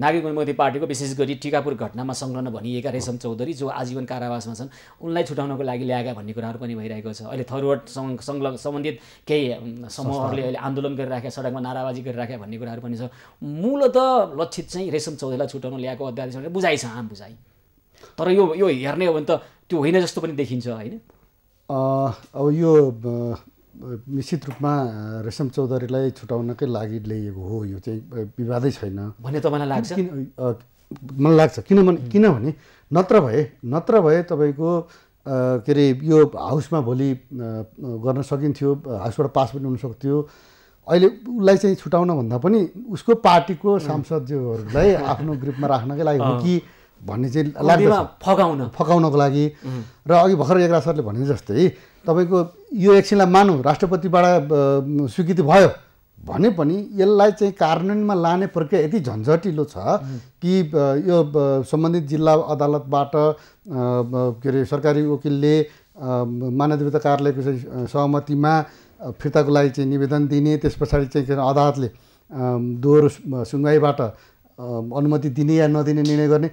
A: नागरिक उन्मुक्ति पार्टीको विशेष गरी टिकापुर घटनामा संलग्न भनिएका रेशम चौधरी जो आजीवन कारावासमा छन् उनलाई छुटाउनको लागि ल्याएका भन्ने कुराहरू पनि भइरहेको छ अहिले थरुवट संलग्न सम्बन्धित केही समूहहरूले अहिले आन्दोलन गरिराख्या सडकमा नाराबाजी गरिराख्या भन्ने कुराहरू पनि छ मूलत लक्षित चाहिँ रेशम चौधरीलाई छुटाउन ल्याएको अध्यादेश बुझाइ छ आम बुझाइ तर यो यो हेर्ने हो भने त त्यो होइन जस्तो पनि देखिन्छ होइन
B: अब यो निश्चित रूपमा रेशम चौधरीलाई छुटाउनकै लागि ल्याइएको हो यो चाहिँ विवादै छैन
A: भन्ने तपाईँलाई लाग्छ
B: मलाई लाग्छ किनभने किनभने नत्र भए नत्र भए तपाईँको के अरे यो हाउसमा भोलि गर्न सकिन्थ्यो हाउसबाट पास पनि हुनसक्थ्यो अहिले उसलाई चाहिँ छुटाउन भन्दा पनि उसको पार्टीको सांसदज्यूहरूलाई आफ्नो ग्रुपमा राख्नकै लागि हो कि भन्ने चाहिँ लाग्दैन फकाउन फकाउनको लागि र अघि भर्खर एकरा सरले भने जस्तै तपाईँको यो एकछिनलाई मानु राष्ट्रपतिबाट स्वीकृति भयो भने पनि यसलाई चाहिँ कार्यान्वयनमा लाने प्रक्रिया यति झन्झटिलो छ कि यो सम्बन्धित जिल्ला अदालतबाट के अरे सरकारी वकिलले मानवीयता कार्यालयको चाहिँ सहमतिमा फिर्ताको लागि चाहिँ निवेदन दिने त्यस पछाडि चाहिँ के अरे अदालतले दोहोरो सुनवाईबाट अनुमति दिने या नदिने निर्णय गर्ने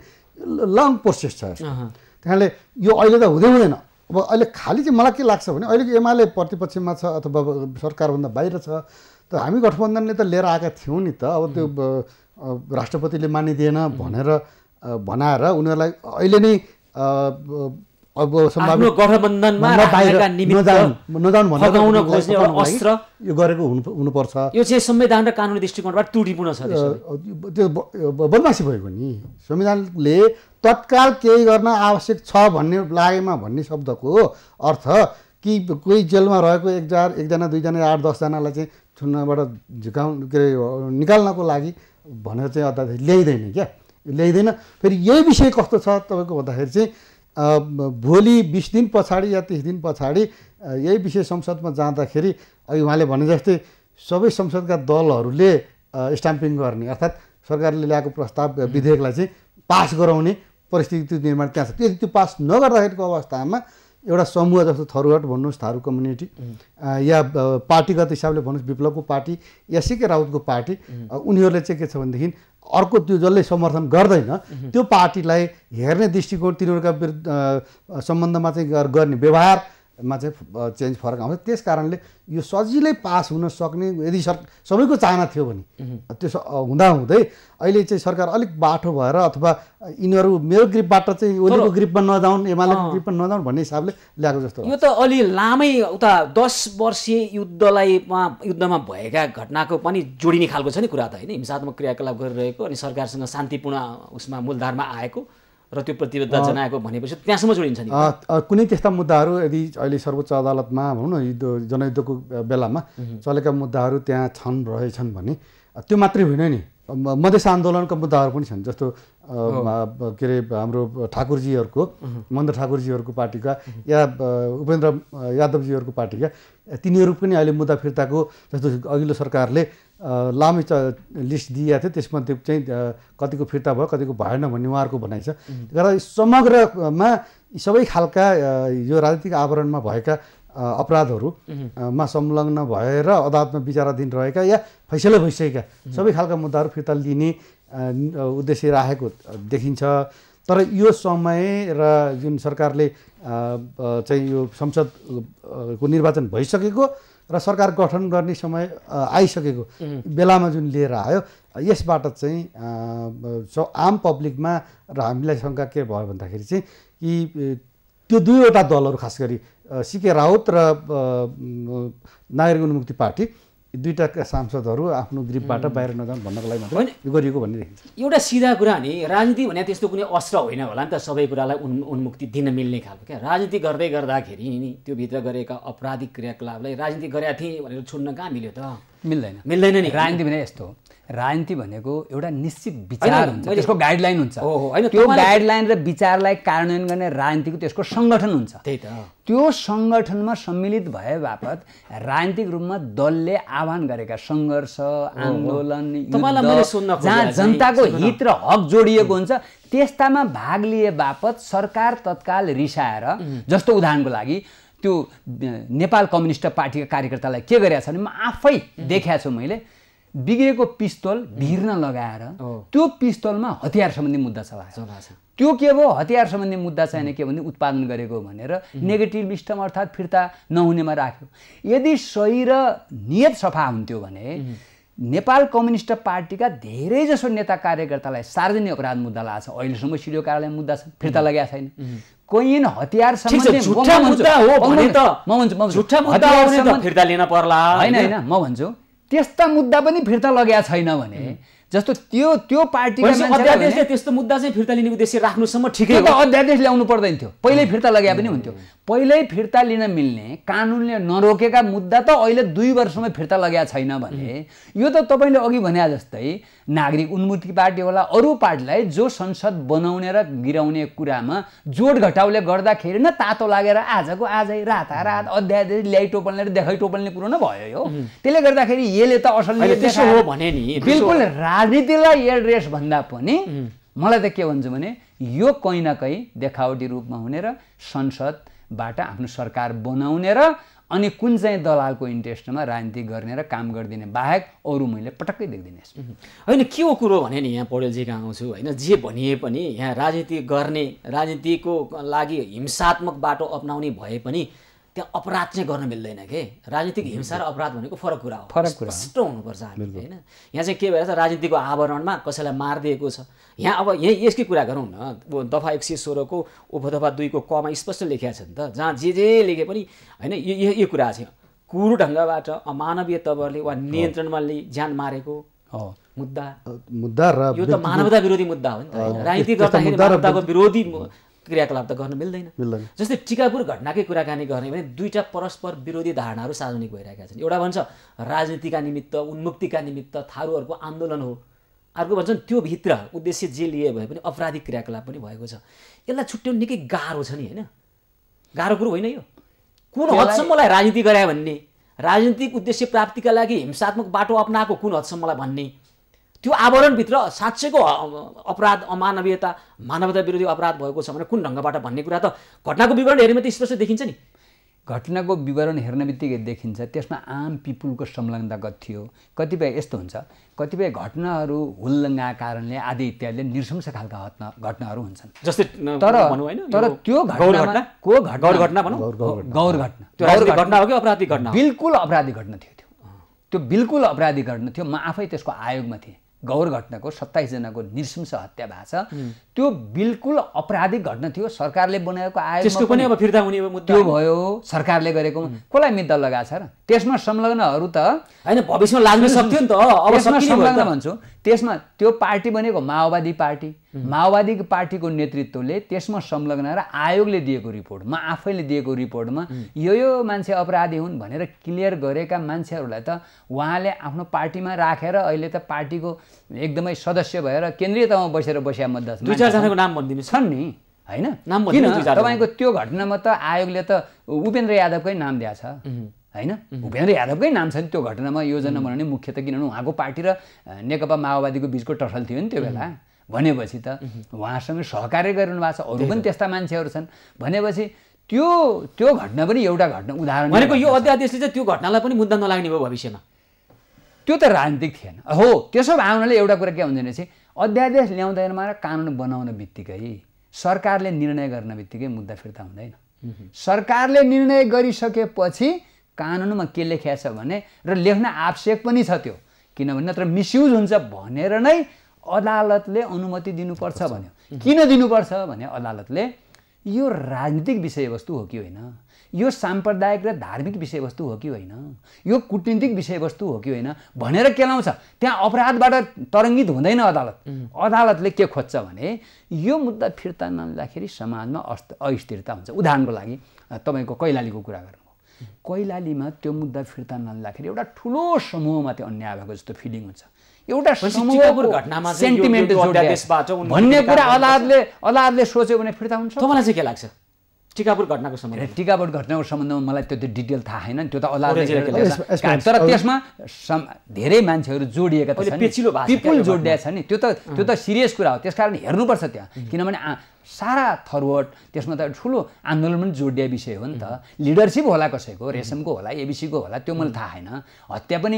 B: लङ प्रोसेस छ
D: त्यहाँले
B: यो अहिले त हुँदै हुँदैन अब अहिले खालि चाहिँ मलाई के लाग्छ भने अहिलेको एमाले प्रतिपक्षमा छ अथवा सरकारभन्दा बाहिर छ त हामी गठबन्धनले त लिएर आएका थियौँ नि त अब त्यो राष्ट्रपतिले मानिदिएन भनेर भनाएर उनीहरूलाई अहिले नै अब गठबन्धनमा नजाउनु अस्त्र यो गरेको हुनुपर्छ
A: यो चाहिँ संविधान र दृष्टिकोणबाट त्रुटिपूर्ण छ
B: त्यो बदमासी भएको नि संविधानले तत्काल केही गर्न आवश्यक छ भन्ने लागेमा भन्ने शब्दको अर्थ कि कोही जेलमा रहेको एकजना एकजना दुईजना आठ दसजनालाई चाहिँ छुनबाट झिकाउनु के अरे निकाल्नको लागि भनेर चाहिँ अध्यादेश ल्याइँदैन क्या ल्याइँदैन फेरि यही विषय कस्तो छ तपाईँको भन्दाखेरि चाहिँ भोलि बिस दिन पछाडि या तिस दिन पछाडि यही विषय संसदमा जाँदाखेरि अघि उहाँले भने जस्तै सबै संसदका दलहरूले स्ट्याम्पिङ गर्ने अर्थात् सरकारले ल्याएको प्रस्ताव विधेयकलाई चाहिँ पास गराउने परिस्थिति निर्माण त्यहाँ छ त्यो त्यो पास नगर्दाखेरिको अवस्थामा एउटा समूह जस्तो थरुहट भन्नुहोस् थारू कम्युनिटी या पार्टीगत हिसाबले भन्नुहोस् विप्लवको पार्टी या सिके राउतको पार्टी उनीहरूले चाहिँ के छ भनेदेखि अर्को त्यो जसले समर्थन गर्दैन त्यो पार्टीलाई हेर्ने दृष्टिकोण तिनीहरूका सम्बन्धमा चाहिँ गर्ने व्यवहार मा चाहिँ चेन्ज फरक आउँछ त्यस कारणले यो सजिलै पास हुन सक्ने यदि सर सबैको चाहना थियो भने त्यो हुँदाहुँदै अहिले चाहिँ सरकार अलिक बाठो भएर अथवा यिनीहरू मेरो ग्रिपबाट चाहिँ ओलीको ग्रिपमा नजाउन् एमालेको ग्रिपमा नजाउन् भन्ने हिसाबले ल्याएको जस्तो यो
A: त अलि लामै उता दस वर्षीय युद्धलाई युद्धमा भएका घटनाको पनि जोडिने खालको छ नि कुरा त होइन हिंसात्मक क्रियाकलाप गरिरहेको अनि सरकारसँग शान्तिपूर्ण उसमा मूलधारमा आएको र त्यो प्रतिबद्धता जनाएको भनेपछि त्यहाँसम्म जोडिन्छ नि
B: कुनै त्यस्ता मुद्दाहरू यदि अहिले सर्वोच्च अदालतमा भनौँ न युद्ध जनयुद्धको बेलामा चलेका मुद्दाहरू त्यहाँ छन् रहेछन् भने त्यो मात्रै होइन नि मधेस आन्दोलनका मुद्दाहरू पनि छन् जस्तो के अरे हाम्रो ठाकुरजीहरूको महेन्द्र ठाकुरजीहरूको पार्टीका या उपेन्द्र यादवजीहरूको पार्टीका तिनीहरू पनि अहिले मुद्दा फिर्ताको जस्तो अघिल्लो सरकारले लामो लिस्ट दिएको थियो त्यसमध्ये चाहिँ कतिको फिर्ता भयो कतिको भएन भन्ने उहाँहरूको भनाइ छ र समग्रमा सबै खालका यो राजनीतिक आवरणमा भएका अपराधहरूमा संलग्न भएर अदालतमा विचाराधीन रहेका या फैसला भइसकेका सबै खालका मुद्दाहरू फिर्ता लिने उद्देश्य राखेको देखिन्छ तर यो समय र जुन सरकारले चाहिँ यो संसदको निर्वाचन भइसकेको र सरकार गठन गर्ने समय आइसकेको बेलामा जुन लिएर आयो यसबाट चाहिँ आम पब्लिकमा र हामीलाई शङ्का के भयो भन्दाखेरि चाहिँ कि त्यो दुईवटा दलहरू खास गरी सिके राउत र नागरिक उन्मुक्ति पार्टी दुईवटा सांसदहरू आफ्नो ग्रिपबाट बाहिर नजाउनु भन्नको लागि मात्रै गरिएको भन्ने देखिन्छ
A: एउटा सिधा कुरा नि राजनीति भने त्यस्तो कुनै अस्त्र होइन होला नि त सबै कुरालाई उन् उन्मुक्ति दिन मिल्ने खालको क्या राजनीति गर्दै गर्दाखेरि नि भित्र गरेका अपराधिक क्रियाकलापलाई राजनीति गरेका थिएँ भनेर छुन्न कहाँ मिल्यो त
C: मिल्दैन मिल्दैन नि राजनीति भने यस्तो हो राजनीति भनेको एउटा निश्चित विचार हुन्छ त्यसको गाइडलाइन हुन्छ त्यो गाइडलाइन र विचारलाई कार्यान्वयन गर्ने राजनीतिको त्यसको सङ्गठन हुन्छ त्यही त त्यो सङ्गठनमा सम्मिलित भए बापत राजनीतिक रूपमा दलले आह्वान गरेका सङ्घर्ष आन्दोलन जहाँ जनताको हित र हक जोडिएको हुन्छ त्यस्तामा भाग लिए बापत सरकार तत्काल रिसाएर जस्तो उदाहरणको लागि त्यो नेपाल कम्युनिस्ट पार्टीका कार्यकर्तालाई के गरेका छ भने म आफै देखाएको छु मैले बिग्रेको पिस्तोल भिर्न लगाएर त्यो पिस्तोलमा हतियार सम्बन्धी मुद्दा चलायो त्यो के भयो हतियार सम्बन्धी मुद्दा चाहिने के भने उत्पादन गरेको भनेर नेगेटिभ लिस्टमा अर्थात् फिर्ता नहुनेमा राख्यो यदि सही र नियत सफा हुन्थ्यो भने नेपाल कम्युनिस्ट पार्टीका धेरैजसो नेता कार्यकर्तालाई सार्वजनिक अपराध मुद्दा लाग्छ अहिलेसम्म सिडिओ कार्यालय मुद्दा छ फिर्ता लगाएको छैन कैन हतियार
A: फिर्ता लिन पर्ला होइन होइन
C: म भन्छु त्यस्ता मुद्दा पनि फिर्ता लगेका छैन भने जस्तो त्यो त्यो पार्टी अध्यादेशले
A: त्यस्तो मुद्दा चाहिँ फिर्ता लिने उद्देश्य राख्नुसम्म ठिकै हो
C: अध्यादेश ल्याउनु पर्दैन थियो पहिल्यै फिर्ता लगाए पनि हुन्थ्यो पहिल्यै फिर्ता लिन मिल्ने कानुनले नरोकेका मुद्दा त अहिले दुई वर्षमै फिर्ता लगाएको छैन भने यो त तपाईँले अघि भने जस्तै नागरिक उन्मुक्ति पार्टी होला अरू पार्टीलाई जो संसद बनाउने र गिराउने कुरामा जोड घटाउले गर्दाखेरि न तातो लागेर आजको आजै रातारात अध्यादेश ल्याइ टोपल्ने र देखाइ टोपल्ने कुरो नै भयो यो त्यसले गर्दाखेरि यसले त असल हो भने नि बिल्कुल राजनीतिलाई एड रेस भन्दा पनि मलाई त के भन्छु भने यो कहीँ न कहीँ देखावटी रूपमा हुने र संसदबाट आफ्नो सरकार बनाउने र अनि कुन चाहिँ दलालको इन्ट्रेस्टमा राजनीति गर्ने
A: र काम गरिदिने बाहेक अरू मैले पटक्कै देख्दिनँ होइन के हो कुरो भने नि यहाँ पौडेलजी कहाँ आउँछु होइन जे भनिए पनि यहाँ राजनीति गर्ने राजनीतिको लागि हिंसात्मक बाटो अप्नाउने भए पनि त्यहाँ अपराध चाहिँ गर्न मिल्दैन के राजनीतिक हिंसा र अपराध भनेको फरक कुरा हो फरक कुरा स्पष्ट हुनुपर्छ हामी होइन यहाँ चाहिँ के भएर राजनीतिको आवरणमा कसैलाई मारिदिएको छ यहाँ अब यहीँ यसकै कुरा गरौँ न दफा एक सय सोह्रको उपदफा दुईको कमा स्पष्ट लेखिया छ नि त जहाँ जे जे लेखे पनि होइन यो यो कुरा छ कुरो ढङ्गबाट अमानवीय तवरले वा नियन्त्रणमा ज्यान मारेको मुद्दा
B: मुद्दा र यो त मानवता
A: विरोधी मुद्दा हो नि त राजनीति गर्दाखेरि विरोधी क्रियाकलाप त गर्न मिल्दैन मिल्दैन जस्तै टिकापुर घटनाकै कुराकानी गर्ने भने दुईवटा परस्पर विरोधी धारणाहरू सार्वजनिक भइरहेका छन् एउटा भन्छ राजनीतिका निमित्त उन्मुक्तिका निमित्त थारूहरूको आन्दोलन हो अर्को भन्छन् त्योभित्र उद्देश्य जे लिए भए पनि अपराधिक क्रियाकलाप पनि भएको छ यसलाई छुट्याउनु निकै गाह्रो छ नि होइन गाह्रो कुरो होइन यो कुन हदसम्मलाई राजनीति गरायो भन्ने राजनीतिक उद्देश्य प्राप्तिका लागि हिंसात्मक बाटो अप्नाएको कुन हदसम्मलाई भन्ने त्यो आवरणभित्र साँच्चैको अपराध अमानवीयता मानवता विरोधी अपराध भएको छ भने कुन ढङ्गबाट भन्ने कुरा त घटनाको विवरण हेर्ने त स्पष्ट देखिन्छ नि
C: घटनाको विवरण हेर्ने बित्तिकै देखिन्छ त्यसमा आम पिपुलको संलग्नता कति थियो कतिपय यस्तो हुन्छ कतिपय घटनाहरू हुल्लङ्गा कारणले आदि इत्यादिले निशंस खालका घटना घटनाहरू हुन्छन्
A: जस्तै तर तर त्यो गौर घटना हो कि अपराधिक घटना
C: बिल्कुल अपराधिक घटना थियो त्यो त्यो बिल्कुल अपराधी घटना थियो म आफै त्यसको आयोगमा थिएँ गौर घटनाको सत्ताइसजनाको निशिंस हत्या भएको छ त्यो बिल्कुल अपराधिक घटना थियो सरकारले बनाएको आयो पनि अब फिर्ता हुने त्यो भयो सरकारले गरेको कसलाई मिद्दा लगाएको छ र त्यसमा संलग्नहरू त होइन भविष्यमा लाग्न सक्थ्यो नि त अब भन्छु त्यसमा त्यो पार्टी बनेको माओवादी पार्टी माओवादी पार्टीको नेतृत्वले त्यसमा संलग्न र आयोगले दिएको रिपोर्ट म आफैले दिएको रिपोर्टमा यो यो मान्छे अपराधी हुन् भनेर क्लियर गरेका मान्छेहरूलाई त उहाँले आफ्नो पार्टीमा राखेर अहिले त पार्टीको एकदमै सदस्य भएर केन्द्रीय तहमा बसेर बसिया मतदाता नाम भनिदिनु छन् नि होइन किन तपाईँको त्यो घटनामा त आयोगले त उपेन्द्र यादवकै नाम दिएछ होइन भूपेन्द्र यादवकै नाम छ नि त्यो घटनामा योजना बनाउने मुख्य त किनभने उहाँको पार्टी र नेकपा माओवादीको बिचको टसल थियो नि त्यो बेला भनेपछि त उहाँसँग सहकार्य गरिरहनु भएको छ अरू पनि त्यस्ता मान्छेहरू छन् भनेपछि त्यो त्यो घटना पनि एउटा घटना उदाहरण भनेको
A: यो अध्यादेशले चाहिँ त्यो घटनालाई पनि मुद्दा नलाग्ने भयो भविष्यमा
C: त्यो त राजनीतिक थिएन हो त्यसो भावनाले एउटा कुरा के हुन्छ भने अध्यादेश ल्याउँदैनमा र कानुन बनाउन बित्तिकै सरकारले निर्णय गर्न बित्तिकै मुद्दा फिर्ता हुँदैन सरकारले निर्णय गरिसकेपछि कानुनमा के लेख्या छ भने र लेख्न आवश्यक पनि छ त्यो किनभने नत्र मिसयुज हुन्छ भनेर नै अदालतले अनुमति दिनुपर्छ भन्यो किन दिनुपर्छ भने अदालतले यो राजनीतिक विषयवस्तु हो कि होइन यो साम्प्रदायिक र धार्मिक विषयवस्तु हो कि होइन यो कुटनीतिक विषयवस्तु हो कि होइन भनेर केलाउँछ त्यहाँ अपराधबाट तरङ्गित हुँदैन अदालत अदालतले के खोज्छ भने यो मुद्दा फिर्ता नलिँदाखेरि समाजमा अस्थ अस्थिरता हुन्छ उदाहरणको लागि तपाईँको कैलालीको कुरा गरौँ कैलालीमा त्यो मुद्दा फिर्ता नल्दाखेरि एउटा ठुलो समूहमा त्यो अन्याय भएको जस्तो फिलिङ हुन्छ एउटा घटनामा सेन्टिमेन्ट भन्ने कुरा अलादले अलादले सोच्यो भने फिर्ता हुन्छ तपाईँलाई चाहिँ के लाग्छ टिकापुर घटनाको सम्बन्ध टिकापुर घटनाको सम्बन्धमा मलाई त्यो त्यो डिटेल थाहा छैन त्यो त अलाद तर त्यसमा धेरै मान्छेहरू जोडिएका छन् पिपुल जोडिएको छ नि त्यो त त्यो त सिरियस कुरा हो त्यस कारण हेर्नुपर्छ त्यहाँ किनभने सारा थरवट त्यसमा त ठुलो आन्दोलन पनि जोडिया विषय हो नि त लिडरसिप होला कसैको रेशमको होला एबिसीको होला त्यो मलाई थाहा छैन हत्या पनि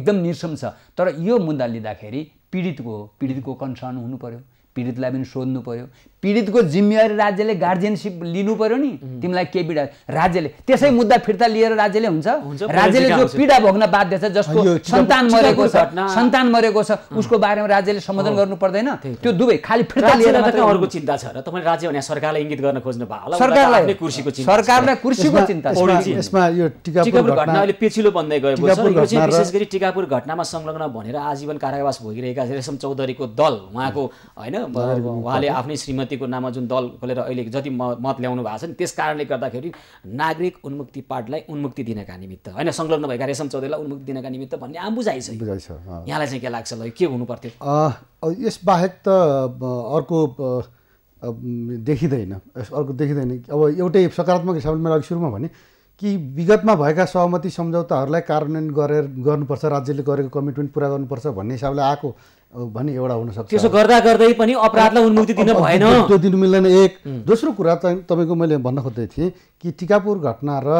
C: एकदम निर्सम छ तर यो मुद्दा लिँदाखेरि पीडितको पीडितको कन्सर्न हुनु पऱ्यो पीडितलाई पनि सोध्नु पऱ्यो पीडितको जिम्मेवारी राज्यले गार्जियनसिप लिनु पर्यो नि तिमीलाई के पीडा राज्यले त्यसै मुद्दा फिर्ता लिएर राज्यले हुन्छ राज्यले जो पीडा भोग्न बाध्य छ जसको सन्तान मरेको छ सन्तान मरेको छ उसको बारेमा राज्यले सम्बोधन गर्नु पर्दैन त्यो
B: दुवै खालि फिर्ता लिएर अर्को
A: चिन्ता छ र तपाईँ राज्य भने सरकारलाई इङ्गित गर्न खोज्नु भयो सरकारलाई कुर्सीको चिन्ता सरकारलाई कुर्सीको चिन्ता यसमा
B: यो टिकापुर घटना अहिले
A: पेचिलो बन्दै गएको छ विशेष गरी टिकापुर घटनामा संलग्न भनेर आजीवन कारावास भोगिरहेका रेशम चौधरीको दल उहाँको होइन उहाँले आफ्नै श्रीमती जतिको नाममा जुन दल खोलेर अहिले जति मत ल्याउनु भएको छ नि त्यस कारणले गर्दाखेरि नागरिक उन्मुक्ति पार्टलाई उन्मुक्ति दिनका निमित्त होइन संलग्न भएका रेशम चौधरीलाई उन्मुक्ति दिनका निमित्त भन्ने आम बुझाइ छ बुझाइ छ यहाँलाई चाहिँ के लाग्छ ल के हुनु
B: पर्थ्यो यसबाहेक त अर्को देखिँदैन अर्को देखिँदैन अब एउटै सकारात्मक हिसाबले मैले अघि सुरुमा भने कि विगतमा भएका सहमति सम्झौताहरूलाई कार्यान्वयन गरेर गर्नुपर्छ राज्यले गरेको कमिटमेन्ट पुरा गर्नुपर्छ भन्ने हिसाबले आएको भन्ने एउटा हुनसक्छ त्यसो गर्दा गर्दै
A: पनि अपराधलाई उन्मुक्ति दिन भएन त्यो
B: दिनु मिल्दैन एक दोस्रो कुरा चाहिँ तपाईँको मैले भन्न खोज्दै थिएँ कि टिकापुर घटना र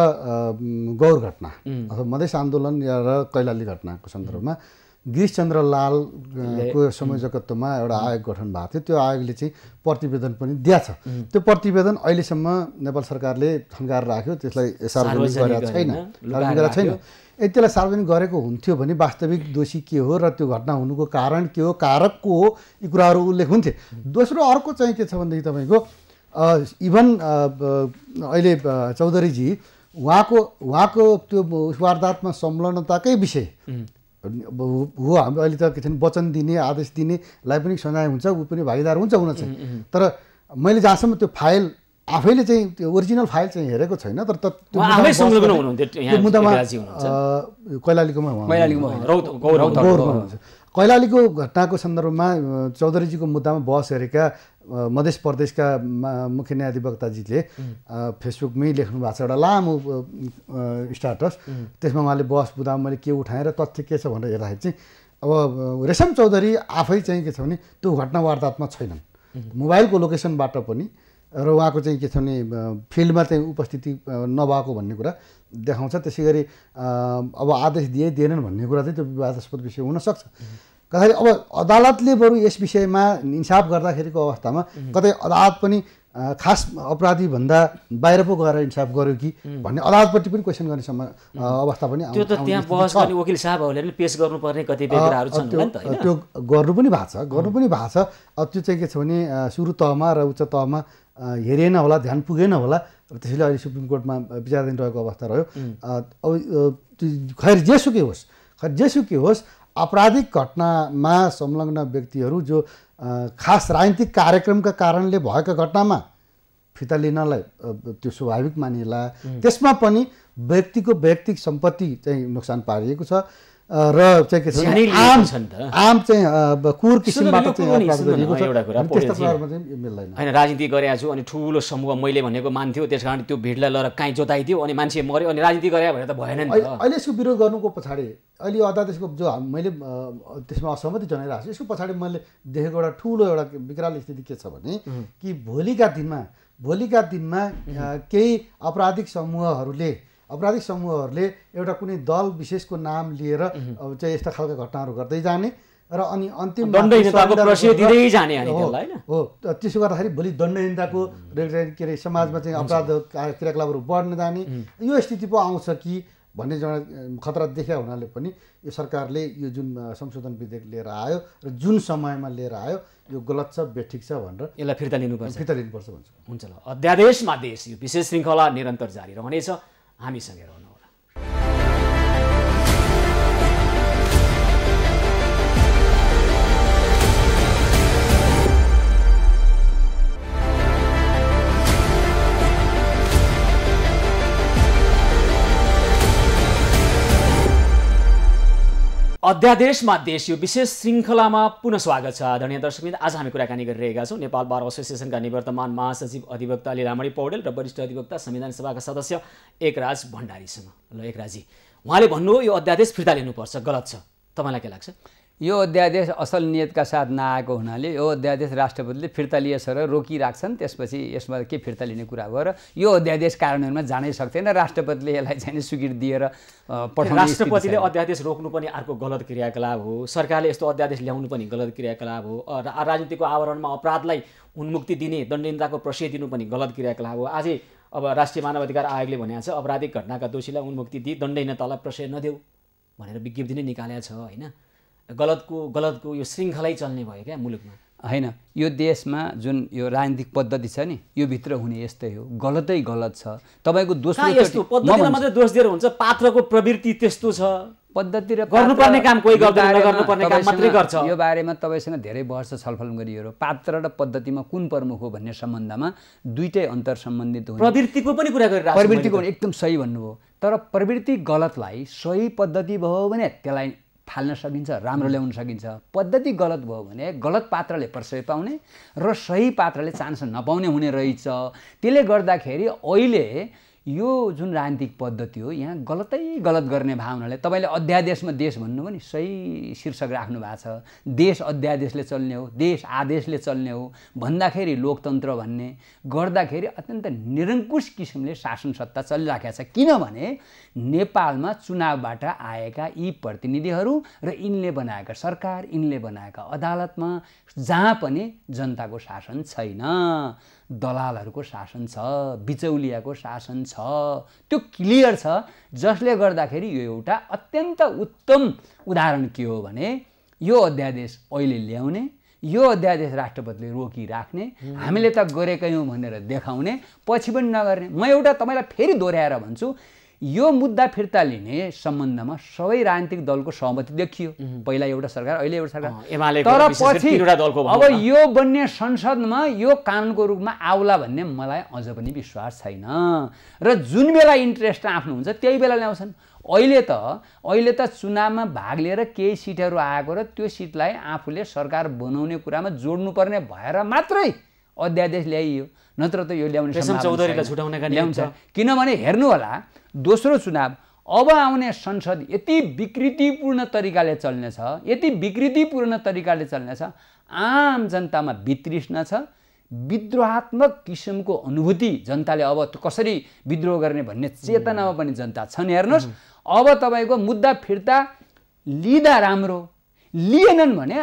B: गौर घटना अथवा मधेस आन्दोलन र कैलाली घटनाको सन्दर्भमा गिरिशचन्द्र लालको संयोजकत्वमा एउटा आयोग गठन भएको थियो त्यो आयोगले चाहिँ प्रतिवेदन पनि छ त्यो प्रतिवेदन अहिलेसम्म नेपाल सरकारले थन्काएर राख्यो त्यसलाई सार्वजनिक छैन छैन यदि त्यसलाई सार्वजनिक गरेको हुन्थ्यो भने वास्तविक दोषी के हो र त्यो घटना हुनुको कारण के हो कारक को हो यी कुराहरू उल्लेख हुन्थे दोस्रो अर्को चाहिँ के छ भनेदेखि तपाईँको इभन अहिले चौधरीजी उहाँको उहाँको त्यो वार्तात्मा संलग्नताकै विषय हो हाम्रो अहिले त के छ भने वचन दिने आदेश दिनेलाई पनि सजाय हुन्छ ऊ पनि भागीदार हुन्छ हुन चाहिँ तर मैले जहाँसम्म त्यो फाइल आफैले चाहिँ त्यो ओरिजिनल फाइल चाहिँ हेरेको छैन तर मुद्दामा कैलालीकोमा कैलालीको घटनाको सन्दर्भमा चौधरीजीको मुद्दामा बहस हेरेका मधेस प्रदेशका मुख्य न्यायाधिवक्ताजीले फेसबुकमै लेख्नु भएको छ एउटा लामो स्टाटस त्यसमा उहाँले बहस बुदामा मैले के उठाएँ र तथ्य के छ भनेर हेर्दाखेरि चाहिँ अब रेशम चौधरी आफै चाहिँ के छ भने त्यो घटना वारदातमा छैनन् मोबाइलको लोकेसनबाट पनि र उहाँको चाहिँ के छ भने फिल्डमा चाहिँ उपस्थिति नभएको भन्ने कुरा देखाउँछ त्यसै गरी अब आदेश दिए दिएनन् भन्ने कुरा चाहिँ त्यो विवादास्पद विषय हुनसक्छ कतै अब अदालतले बरु यस विषयमा इन्साफ गर्दाखेरिको अवस्थामा कतै अदालत पनि खास अपराधीभन्दा बाहिर पो गएर इन्साफ गर्यो कि भन्ने अदालतपट्टि पनि क्वेसन गर्ने समय अवस्था पनि त्यो त त्यहाँ बहस गर्ने
A: वकिल साहबहरूले पनि पेस गर्नुपर्ने कति कुराहरू छन् त्यो
B: गर्नु पनि भएको छ गर्नु पनि भएको छ त्यो चाहिँ के छ भने सुरु तहमा र उच्च तहमा हेरेन होला ध्यान पुगेन होला अब त्यसैले अहिले सुप्रिम कोर्टमा विचाराधीन रहेको अवस्था रह्यो अब खैर जेसुकै होस् खैर जेसुकै होस् आपराधिक घटनामा संलग्न व्यक्तिहरू जो खास राजनीतिक कार्यक्रमका कारणले भएका घटनामा फिर्ता लिनलाई त्यो स्वाभाविक मानिएला त्यसमा पनि व्यक्तिको वैयक्तिक सम्पत्ति चाहिँ नोक्सान पारिएको छ र चाहिँ आम आम चाहिँ कुर किसिमबाट होइन
A: राजनीति गरेका छु अनि ठुलो समूह मैले भनेको मान्थ्यो त्यस कारण त्यो भिडलाई लगेर काहीँ जोताइदियो अनि मान्छे मऱ्यो अनि राजनीति गरे भने त भएन नि अहिले
B: यसको विरोध गर्नुको पछाडि अहिले अध्यादेशको जो मैले त्यसमा असहमति जनाइरहेको छु यसको पछाडि मैले देखेको एउटा ठुलो एउटा विकराल स्थिति के छ भने कि भोलिका दिनमा भोलिका दिनमा केही आपराधिक समूहहरूले अपराधिक समूहहरूले एउटा कुनै दल विशेषको नाम लिएर अब चाहिँ यस्ता खालका घटनाहरू गर्दै जाने र अनि अन्तिम हो त्यसो गर्दाखेरि भोलि दण्डहीनताको के अरे समाजमा चाहिँ अपराध क्रियाकलापहरू बढ्न जाने यो स्थिति पो आउँछ कि भन्ने खतरा देखा हुनाले पनि यो सरकारले यो जुन संशोधन विधेयक लिएर आयो र जुन समयमा लिएर आयो यो गलत छ बेठिक छ भनेर यसलाई फिर्ता लिनुपर्छ फिर्ता लिनुपर्छ भन्छ हुन्छ ल अध्यादेशमा
A: देश यो विशेष श्रृङ्खला निरन्तर जारी रहनेछ हामीसँग रहनु अध्यादेशमा देश यो विशेष श्रृङ्खलामा पुनः स्वागत छ आदरणीय दर्शक आज हामी कुराकानी गरिरहेका छौँ नेपाल बार एसोसिएसनका निवर्तमान महासचिव अधिवक्ता लिलामणी पौडेल र वरिष्ठ अधिवक्ता संविधान सभाका सदस्य एकराज भण्डारीसँग ल एकराजी उहाँले भन्नुभयो यो अध्यादेश फिर्ता लिनुपर्छ गलत छ तपाईँलाई के लाग्छ यो अध्यादेश असल नियतका साथ नआएको हुनाले यो अध्यादेश
C: राष्ट्रपतिले फिर्ता लिएछ र रोकिराख्छन् त्यसपछि यसमा के फिर्ता लिने कुरा भयो र यो अध्यादेश
A: कार्यान्वयनमा जानै सक्दैन राष्ट्रपतिले यसलाई चाहिँ स्वीकृति दिएर पठाउनु राष्ट्रपतिले अध्यादेश रोक्नु पनि अर्को गलत क्रियाकलाप हो सरकारले यस्तो अध्यादेश ल्याउनु पनि गलत क्रियाकलाप हो राजनीतिको आवरणमा अपराधलाई उन्मुक्ति दिने दण्डिनताको प्रशय दिनु पनि गलत क्रियाकलाप हो आजै अब राष्ट्रिय मानव अधिकार आयोगले भनेको छ अपराधिक घटनाका दोषीलाई उन्मुक्ति दिई दण्डहीनतालाई प्रशय नदेऊ भनेर विज्ञप्ति नै निकालेको छ होइन गलतको गलतको यो श्रृङ्खलै चल्ने भयो क्या मुलुकमा होइन
C: यो देशमा जुन यो राजनीतिक पद्धति छ नि यो भित्र हुने यस्तै हो गलतै गलत छ तपाईँको दोस्रो पद्धतिमा मात्रै दोष दिएर हुन्छ पात्रको प्रवृत्ति त्यस्तो छ पद्धति र गर्नुपर्ने काम कोही गर्नुपर्ने काम मात्रै गर्छ यो बारेमा तपाईँसँग धेरै वर्ष छलफल गरियो पात्र र पद्धतिमा कुन प्रमुख हो भन्ने सम्बन्धमा दुइटै अन्तर सम्बन्धित हो प्रवृत्तिको
A: पनि कुरा गरिरहेको प्रवृत्तिको
C: एकदम सही भन्नुभयो तर प्रवृत्ति गलतलाई सही पद्धति भयो भने त्यसलाई फाल्न सकिन्छ राम्रो ल्याउन सकिन्छ पद्धति गलत भयो भने गलत पात्रले प्रश्रय पाउने र सही पात्रले चान्स नपाउने हुने रहेछ त्यसले गर्दाखेरि अहिले यो जुन राजनीतिक पद्धति हो यहाँ गलतै गलत गर्ने भावनाले तपाईँले अध्यादेशमा देश भन्नु पनि सही शीर्षक राख्नु भएको छ देश अध्यादेशले चल्ने हो देश आदेशले चल्ने हो भन्दाखेरि लोकतन्त्र भन्ने गर्दाखेरि अत्यन्त निरङ्कुश किसिमले शासन सत्ता चलिराखेको छ किनभने नेपालमा चुनावबाट आएका यी प्रतिनिधिहरू र यिनले बनाएका सरकार यिनले बनाएका अदालतमा जहाँ पनि जनताको शासन छैन दलालहरूको शासन छ बिचौलियाको शासन छ त्यो क्लियर छ जसले गर्दाखेरि यो एउटा अत्यन्त उत्तम उदाहरण के हो भने यो अध्यादेश अहिले ल्याउने यो अध्यादेश राष्ट्रपतिले रोकिराख्ने हामीले त गरेकै हौँ भनेर देखाउने पछि पनि नगर्ने म एउटा तपाईँलाई फेरि दोहोऱ्याएर भन्छु यो मुद्दा फिर्ता लिने सम्बन्धमा सबै राजनीतिक दलको सहमति देखियो पहिला एउटा सरकार अहिले एउटा सरकार
A: तर पछि अब
C: यो बन्ने संसदमा यो कानुनको रूपमा आउला भन्ने मलाई अझ पनि विश्वास छैन र जुन बेला इन्ट्रेस्ट आफ्नो हुन्छ त्यही बेला ल्याउँछन् अहिले त अहिले त चुनावमा भाग लिएर केही सिटहरू आएको र त्यो सिटलाई आफूले सरकार बनाउने कुरामा जोड्नुपर्ने भएर मात्रै अध्यादेश ल्याइयो नत्र त यो ल्याउने ल्याउँछ किनभने होला दोस्रो चुनाव अब आउने संसद यति विकृतिपूर्ण तरिकाले चल्नेछ यति विकृतिपूर्ण तरिकाले चल्नेछ आम जनतामा वितृष्ण छ विद्रोहात्मक किसिमको अनुभूति जनताले अब कसरी विद्रोह गर्ने भन्ने चेतनामा पनि जनता छन् हेर्नुहोस् अब तपाईँको मुद्दा फिर्ता
A: लिँदा राम्रो लिएनन् भने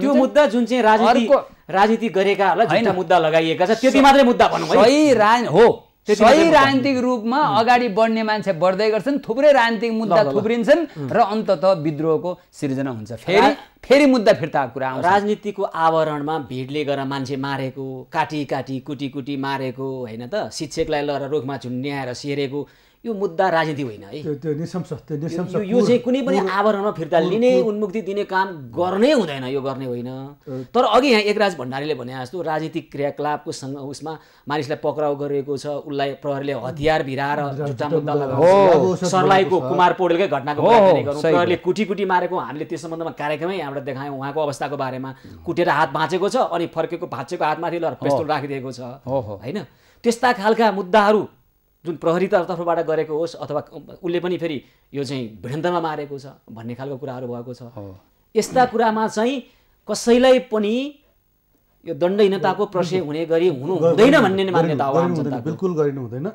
A: त्यो मुद्दा जुन चाहिँ राजनीति राजनीति गरेकाहरूलाई झुटा मुद्दा लगाइएका छ त्यति मात्रै मुद्दा भनौँ सही राज हो सही राजनीतिक
C: रूपमा अगाडि बढ्ने मान्छे बढ्दै गर्छन् थुप्रै राजनीतिक मुद्दा थुप्रिन्छन् र अन्तत विद्रोहको सिर्जना हुन्छ फेरि
A: फेरि मुद्दा फिर्ता कुरा आउँछ राजनीतिको आवरणमा भिडले गरेर मान्छे मारेको काटी काटी कुटी कुटी मारेको होइन त शिक्षकलाई लगेर रुखमा झुन्ड्याएर सेरेको यो मुद्दा राजनीति होइन है
B: यो चाहिँ कुनै पनि
A: आवरणमा फिर्ता लिने उन्मुक्ति दिने काम गर्नै हुँदैन यो गर्ने होइन तर अघि यहाँ एकराज भण्डारीले भने जस्तो राजनीतिक क्रियाकलापको सँग उसमा मानिसलाई पक्राउ गरिएको छ उसलाई प्रहरीले हतियार भिराएर झुट्टा मुद्दा लगाएको सर्लाईको कुमार पौडेलकै घटनाको प्रहरीले कुटी कुटी मारेको हामीले त्यस सम्बन्धमा कार्यक्रमै यहाँबाट देखायौँ उहाँको अवस्थाको बारेमा कुटेर हात भाँचेको छ अनि फर्केको भाँचेको हातमाथि लिएर पेस्टोल राखिदिएको छ होइन त्यस्ता खालका मुद्दाहरू जुन प्रहरी तर्फबाट गरेको होस् अथवा उसले पनि फेरि यो चाहिँ भिडन्तमा मारेको छ भन्ने खालको कुराहरू भएको छ यस्ता कुरामा चाहिँ कसैलाई पनि यो दण्डहीनताको प्रशय हुने गरी हुनु हुँदैन भन्ने मान्यता हो
B: बिल्कुल गरिनु हुँदैन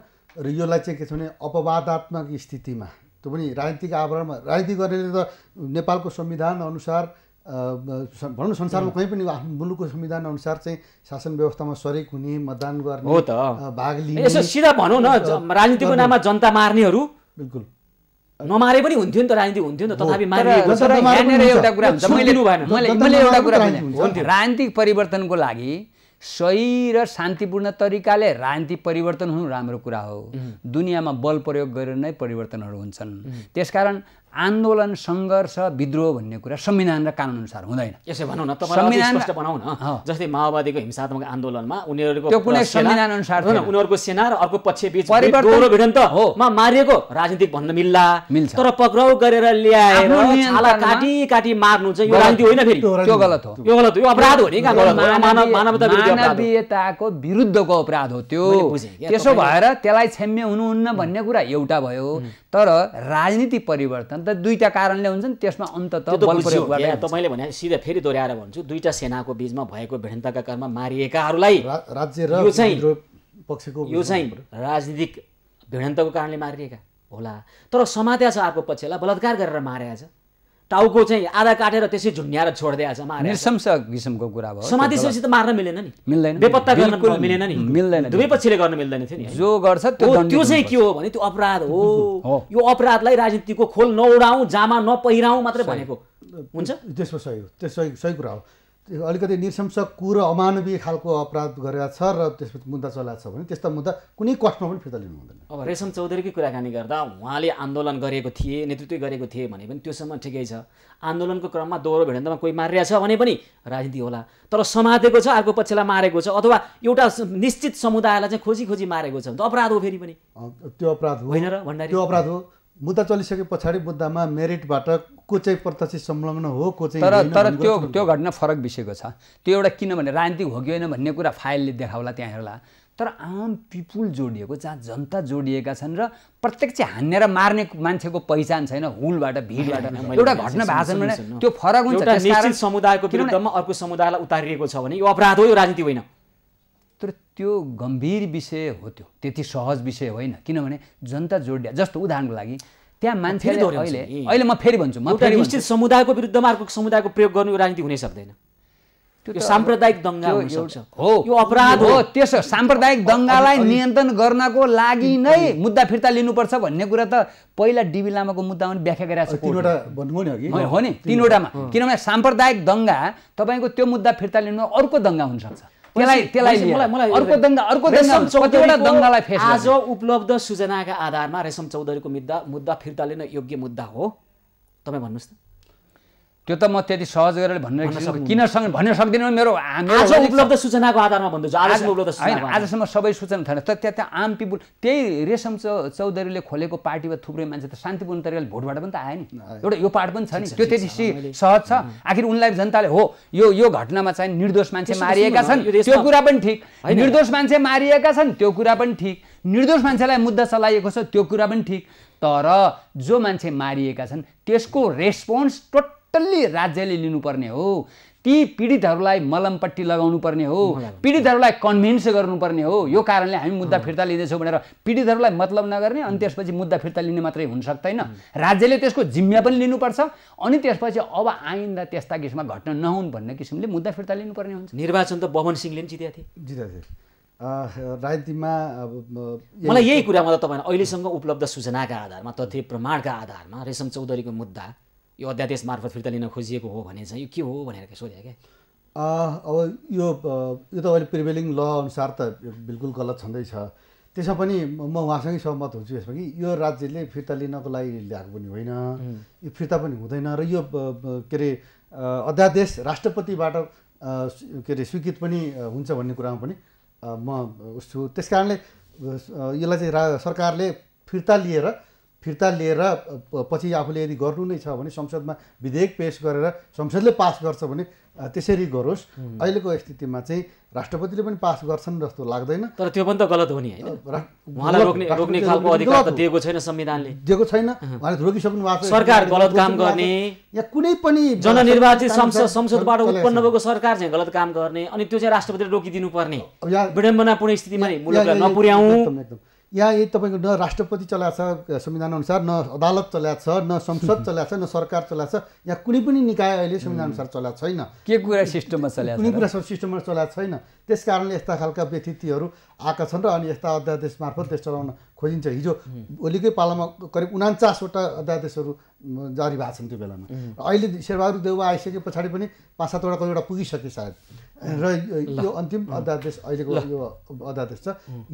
B: र यसलाई चाहिँ के छ भने अपवादात्मक स्थितिमा त्यो पनि राजनीतिक आवरणमा राजनीति गर्नेले त नेपालको संविधान अनुसार भनौँ संसारमा कहीँ पनि आफ्नो मुलुकको संविधान अनुसार चाहिँ शासन व्यवस्थामा सरेक हुने मतदान गर्ने हो त भाग लिने यसो सिधा भनौँ न राजनीतिको नाममा
A: जनता मार्नेहरू
B: बिल्कुल नमारे पनि हुन्थ्यो नि त राजनीति हुन्थ्यो
A: नि त
C: तथापि एउटा कुरा हुन्छ मैले मैले एउटा कुरा राजनीतिक परिवर्तनको लागि सही र शान्तिपूर्ण तरिकाले राजनीति परिवर्तन हुनु राम्रो कुरा हो दुनियाँमा बल प्रयोग गरेर नै परिवर्तनहरू हुन्छन् त्यसकारण आन्दोलन सङ्घर्ष विद्रोह भन्ने कुरा संविधान र कानुन अनुसार हुँदैन यसै भनौँ न संविधान
A: बनाऊ न जस्तै माओवादीको हिंसात्मक आन्दोलनमा उनीहरूको कुनै संविधान अनुसार उनीहरूको सेना र अर्को पक्ष बिच परिवर्तन हो मारिएको राजनीतिक भन्न मिल्ला मिल्छ तर पक्राउ गरेर ल्याएर काटी काटी मार्नु चाहिँ यो राजनीति होइन फेरि त्यो गलत हो यो गलत हो यो अपराध हो नि मानवता
C: मानवीयताको विरुद्धको अपराध हो त्यो त्यसो भएर त्यसलाई क्षम्य हुनुहुन्न भन्ने कुरा एउटा भयो तर राजनीति परिवर्तन त दुईटा कारणले हुन्छन् त्यसमा अन्त तपाईँले
A: भने सिधा फेरि दोहोऱ्याएर भन्छु दुईटा सेनाको बिचमा भएको भिडन्तका क्रममा मारिएकाहरूलाई राज्य यो चाहिँ पक्षको यो चाहिँ राजनीतिक भिडन्तको कारणले मारिएका होला तर समात्या छ अर्को पक्षलाई बलात्कार गरेर मारेका छ टाउको चाहिँ आधा काटेर त्यसै झुन्ड्याएर छोडिदिएको कुरा भयो समाधिशेष त मार्न मिलेन नि मिल्दैन बेपत्ता गर्न मिलेन नि मिल्दैन दुवै पछिले गर्न मिल्दैन थियो नि जो गर्छ त्यो त्यो चाहिँ के हो भने त्यो अपराध हो यो अपराधलाई राजनीतिको खोल नउडाउँ जामा
B: नपहिराउँ मात्रै भनेको हुन्छ त्यसमा सही हो त्यो सही सही कुरा हो अलिकति निशंस कुर अमानवीय खालको अपराध गरेका छ र त्यसपछि मुद्दा चलाएको छ भने त्यस्ता मुद्दा कुनै कष्टमा पनि फिर्ता लिनु हुँदैन
A: अब रेशम चौधरीकै कुराकानी गर्दा उहाँले आन्दोलन गरेको थिए नेतृत्व गरेको थिए भने पनि त्योसम्म ठिकै छ आन्दोलनको क्रममा दोहोरो भिडन्तमा कोही मारिया छ भने पनि राजनीति होला तर समातेको छ अर्को पक्षलाई मारेको छ अथवा एउटा निश्चित समुदायलाई चाहिँ खोजी खोजी मारेको छ भने अपराध हो फेरि
B: पनि त्यो अपराध होइन र भण्डारी त्यो अपराध हो मुद्दा चलिसके पछाडि मुद्दामा मेरिटबाट को चाहिँ प्रत्यक्ष संलग्न हो को चाहिँ तर तर त्यो त्यो
C: घटना फरक विषयको छ त्यो एउटा किनभने राजनीतिक हो कि होइन भन्ने कुरा फाइलले देखाउला त्यहाँ हेर्ला तर आम पिपुल जोडिएको जहाँ जनता जोडिएका छन् र प्रत्यक्ष हान्ने र मार्ने मान्छेको पहिचान छैन हुलबाट भिडबाट एउटा घटना भएको छ भने त्यो फरक हुन्छ
A: समुदायको विरुद्धमा अर्को समुदायलाई उतारिएको छ भने यो अपराध हो यो
C: राजनीति होइन तर त्यो गम्भीर विषय हो त्यो त्यति सहज विषय होइन किनभने जनता जोडिया जस्तो उदाहरणको लागि त्यहाँ मान्छे अहिले अहिले म फेरि भन्छु
A: म निश्चित समुदायको विरुद्धमा अर्को समुदायको प्रयोग गर्नु राजनीति हुनै सक्दैन त्यो साम्प्रदायिक
B: दङ्गा हो यो अपराध हो
A: त्यसो साम्प्रदायिक
C: दङ्गालाई नियन्त्रण गर्नको लागि नै मुद्दा फिर्ता लिनुपर्छ भन्ने कुरा त पहिला डिबी लामाको मुद्दामा पनि व्याख्या गरिरहेको
B: छ
C: हो नि तिनवटामा किनभने साम्प्रदायिक दङ्गा तपाईँको त्यो मुद्दा फिर्ता लिनु अर्को दङ्गा हुनसक्छ त्यसलाई त्यसलाई अर्को दङ्गा अर्को कतिवटा दङ्गालाई फेस आज
A: उपलब्ध सूचनाका आधारमा रेशम चौधरीको मुद्दा मुद्दा फिर्ता लिन योग्य मुद्दा हो तपाईँ भन्नुहोस् त
C: त्यो त म त्यति सहज गरेर भन्न किन भन्न सक्दिनँ मेरो उपलब्ध सूचनाको आधारमा भन्दैछु आजसम्म सबै सूचना थाहा तर त्यहाँ त आम पिपुल त्यही रेशम चौधरीले खोलेको पार्टीमा थुप्रै मान्छे त शान्तिपूर्ण तरिकाले भोटबाट पनि त आयो नि एउटा यो पार्ट पनि छ नि त्यो त्यति सहज छ आखिर उनलाई जनताले हो यो यो घटनामा चाहिँ निर्दोष मान्छे मारिएका छन् त्यो कुरा पनि ठिक निर्दोष मान्छे मारिएका छन् त्यो कुरा पनि ठिक निर्दोष मान्छेलाई मुद्दा चलाइएको छ त्यो कुरा पनि ठिक तर जो मान्छे मारिएका छन् त्यसको रेस्पोन्स टोट टल्ली राज्यले लिनुपर्ने हो ती पीडितहरूलाई मलमपट्टि लगाउनुपर्ने हो पीडितहरूलाई कन्भिन्स गर्नुपर्ने हो यो कारणले हामी मुद्दा फिर्ता लिँदैछौँ भनेर पीडितहरूलाई मतलब नगर्ने अनि त्यसपछि मुद्दा फिर्ता लिने मात्रै हुन सक्दैन राज्यले त्यसको जिम्मा पनि लिनुपर्छ अनि त्यसपछि अब आइन्दा त्यस्ता किसिममा घटना नहुन् भन्ने किसिमले मुद्दा फिर्ता लिनुपर्ने हुन्छ
A: निर्वाचन त बमन सिंहले पनि जितेका थिए
B: जितेका राजनीतिमा मलाई यही
A: कुरामा त तपाईँलाई अहिलेसम्म उपलब्ध सूचनाका आधारमा तथ्य प्रमाणका आधारमा रेशम चौधरीको मुद्दा यो अध्यादेश मार्फत फिर्ता लिन खोजिएको हो भने चाहिँ यो के हो भनेर सोधेँ क्या
B: अब यो यो त अहिले प्रिभेलिङ ल अनुसार त बिल्कुल गलत छँदैछ त्यसमा पनि म उहाँसँगै सहमत हुन्छु यसमा कि यो राज्यले फिर्ता लिनको लागि ल्याएको पनि होइन यो फिर्ता पनि हुँदैन र यो के अरे अध्यादेश राष्ट्रपतिबाट के अरे स्वीकृत पनि हुन्छ भन्ने कुरामा पनि म उस छु त्यस कारणले यसलाई चाहिँ सरकारले फिर्ता लिएर फिर्ता लिएर पछि आफूले यदि गर्नु नै छ भने संसदमा विधेयक पेस गरेर संसदले पास गर्छ भने त्यसरी गरोस् अहिलेको स्थितिमा चाहिँ राष्ट्रपतिले पनि पास गर्छन् जस्तो लाग्दैन तर त्यो पनि त गलत हो नि
A: दिएको छैन संविधानले
B: दिएको छैन उहाँले रोकिसक्नु भएको सरकार गलत काम गर्ने या कुनै पनि जननिर्वाचित संसद संसदबाट उत्पन्न
A: भएको सरकार चाहिँ गलत काम गर्ने अनि त्यो चाहिँ राष्ट्रपतिले रोकिदिनु पर्ने विडम्बनापूर्ण स्थितिमा नै मुलुकलाई नपुर्याउँ
B: यहाँ यदि तपाईँको न राष्ट्रपति चलाएको छ संविधानअनुसार न अदालत चलाएको छ न संसद चलाएको छ न सरकार चलाएको छ यहाँ कुनै पनि निकाय अहिले संविधानअनुसार चलाएको छैन के कुरा सिस्टममा चलाएको कुनै कुरा सिस्टममा चलाएको छैन त्यस कारणले यस्ता खालका व्यतिथिहरू आएका छन् र अनि यस्ता अध्यादेश मार्फत देश चलाउन खोजिन्छ हिजो भोलिकै पालामा करिब उनान्चासवटा अध्यादेशहरू जारी भएको छन् त्यो बेलामा अहिले शेरबहादुर देउवा आइसके पछाडि पनि पाँच सातवटा कतिवटा पुगिसक्यो सायद र यो अन्तिम अध्यादेश अहिलेको यो अध्यादेश छ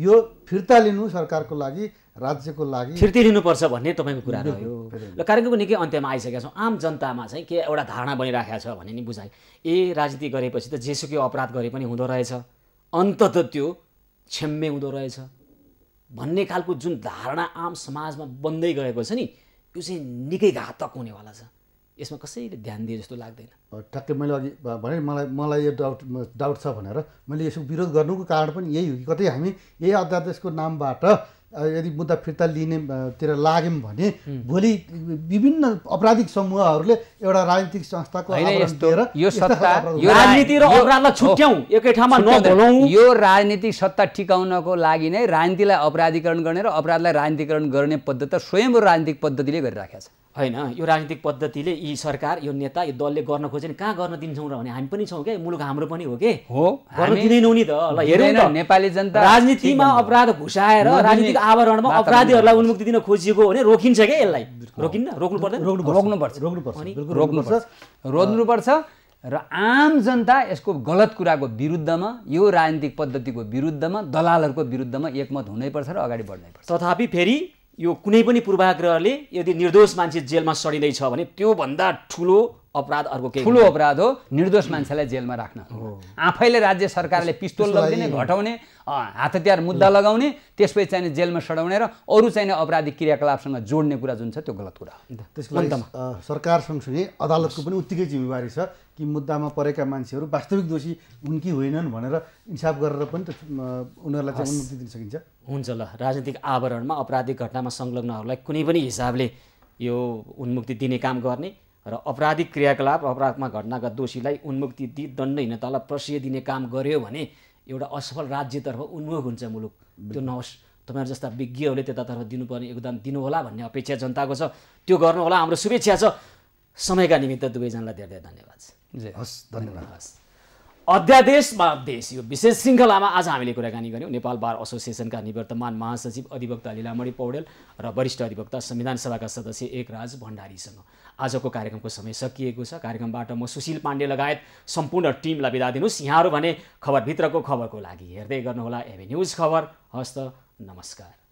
B: यो फिर्ता लिनु सरकारको लागि राज्यको लागि फिर्ती लिनुपर्छ भन्ने तपाईँको कुरा रह्यो
A: र कार्यक्रमको निकै अन्त्यमा आइसकेका छौँ आम जनतामा चाहिँ के एउटा धारणा बनिराखेको छ भन्ने नि बुझाइ ए राजनीति गरेपछि त जेसुकै अपराध गरे पनि हुँदो रहेछ अन्त त त्यो क्षम्य हुँदो रहेछ भन्ने खालको जुन धारणा आम समाजमा बन्दै गएको छ नि त्यो चाहिँ निकै घातक हुनेवाला छ यसमा कसैले ध्यान दिए जस्तो लाग्दैन
B: ठ्याक्कै मैले अघि भने मलाई मलाई यो डाउट डाउट छ भनेर मैले यसको विरोध गर्नुको कारण पनि यही हो कि कतै हामी यही अध्यादेशको नामबाट यदि मुद्दा फिर्ता लिने तिर लाग्यौँ भने भोलि विभिन्न अपराधिक समूहहरूले एउटा राजनीतिक संस्थाको
C: यो राजनीतिक सत्ता टिकाउनको लागि नै राजनीतिलाई अपराधिकरण गर्ने
A: र अपराधलाई राजनीतिकरण गर्ने पद्धति त स्वयं राजनीतिक पद्धतिले गरिराखेको छ होइन यो राजनीतिक पद्धतिले यी सरकार यो नेता यो दलले गर्न खोज्यो कहाँ गर्न दिन्छौँ र भने हामी पनि छौँ क्या मुलुक हाम्रो पनि हो कि हो गर्न दिँदैनौँ नि त ल हेरौँ नेपाली जनता राजनीतिमा अपराध घुसाएर राजनीतिक आवरणमा अपराधीहरूलाई उन्मुक्ति दिन खोजिएको हो भने रोकिन्छ क्या यसलाई रोकिन्न रोक्नु पर्दैन रोक्नुपर्छ
C: रोक्नुपर्छ रोक्नुपर्छ रोक्नुपर्छ र आम जनता यसको गलत कुराको विरुद्धमा यो राजनीतिक पद्धतिको विरुद्धमा दलालहरूको विरुद्धमा एकमत हुनैपर्छ र अगाडि बढ्नैपर्छ
A: तथापि फेरि यो कुनै पनि पूर्वाग्रहले यदि निर्दोष मान्छे जेलमा सडिँदैछ भने त्योभन्दा ठुलो अपराध अर्को के ठुलो अपराध हो
D: निर्दोष मान्छेलाई जेलमा राख्न
A: आफैले
C: राज्य सरकारले पिस्तोल लगिदिने घटाउने हात हतियार मुद्दा लगाउने त्यसपछि चाहिने जेलमा सडाउने र अरू चाहिने अपराधिक क्रियाकलापसँग जोड्ने कुरा जुन छ त्यो गलत कुरा हो
B: सरकार सँगसँगै अदालतको पनि उत्तिकै जिम्मेवारी छ कि मुद्दामा परेका मान्छेहरू वास्तविक दोषी उनकी होइनन् भनेर इन्साफ गरेर पनि त उनीहरूलाई चाहिँ उन्मुक्ति दिन सकिन्छ
A: हुन्छ ल राजनीतिक आवरणमा अपराधिक घटनामा संलग्नहरूलाई कुनै पनि हिसाबले यो उन्मुक्ति दिने काम गर्ने र अपराधिक क्रियाकलाप अपराधमा घटनाका दोषीलाई उन्मुक्ति दिई दण्डहीनतालाई प्रशय दिने काम गर्यो भने एउटा असफल राज्यतर्फ उन्मुख हुन्छ मुलुक त्यो नहोस् तपाईँहरू जस्ता विज्ञहरूले त्यतातर्फ दिनुपर्ने योगदान दिनुहोला भन्ने अपेक्षा जनताको छ त्यो गर्नु होला हाम्रो शुभेच्छा छ समयका निमित्त दुवैजनालाई धेरै धेरै धन्यवाद हस् धन्यवाद हस् अध्यादेश अध्यादेश यो विशेष श्रृङ्खलामा आज हामीले कुराकानी गऱ्यौँ नेपाल बार एसोसिएसनका निवर्तमान महासचिव अधिवक्ता लिलामणि पौडेल र वरिष्ठ अधिवक्ता संविधान सभाका सदस्य एकराज भण्डारीसँग आजको कार्यक्रमको समय सकिएको छ कार्यक्रमबाट म सुशील पाण्डे लगायत सम्पूर्ण टिमलाई बिदा दिनुहोस् यहाँहरू भने खबरभित्रको खबरको लागि हेर्दै गर्नुहोला एभे न्युज खबर हस्त नमस्कार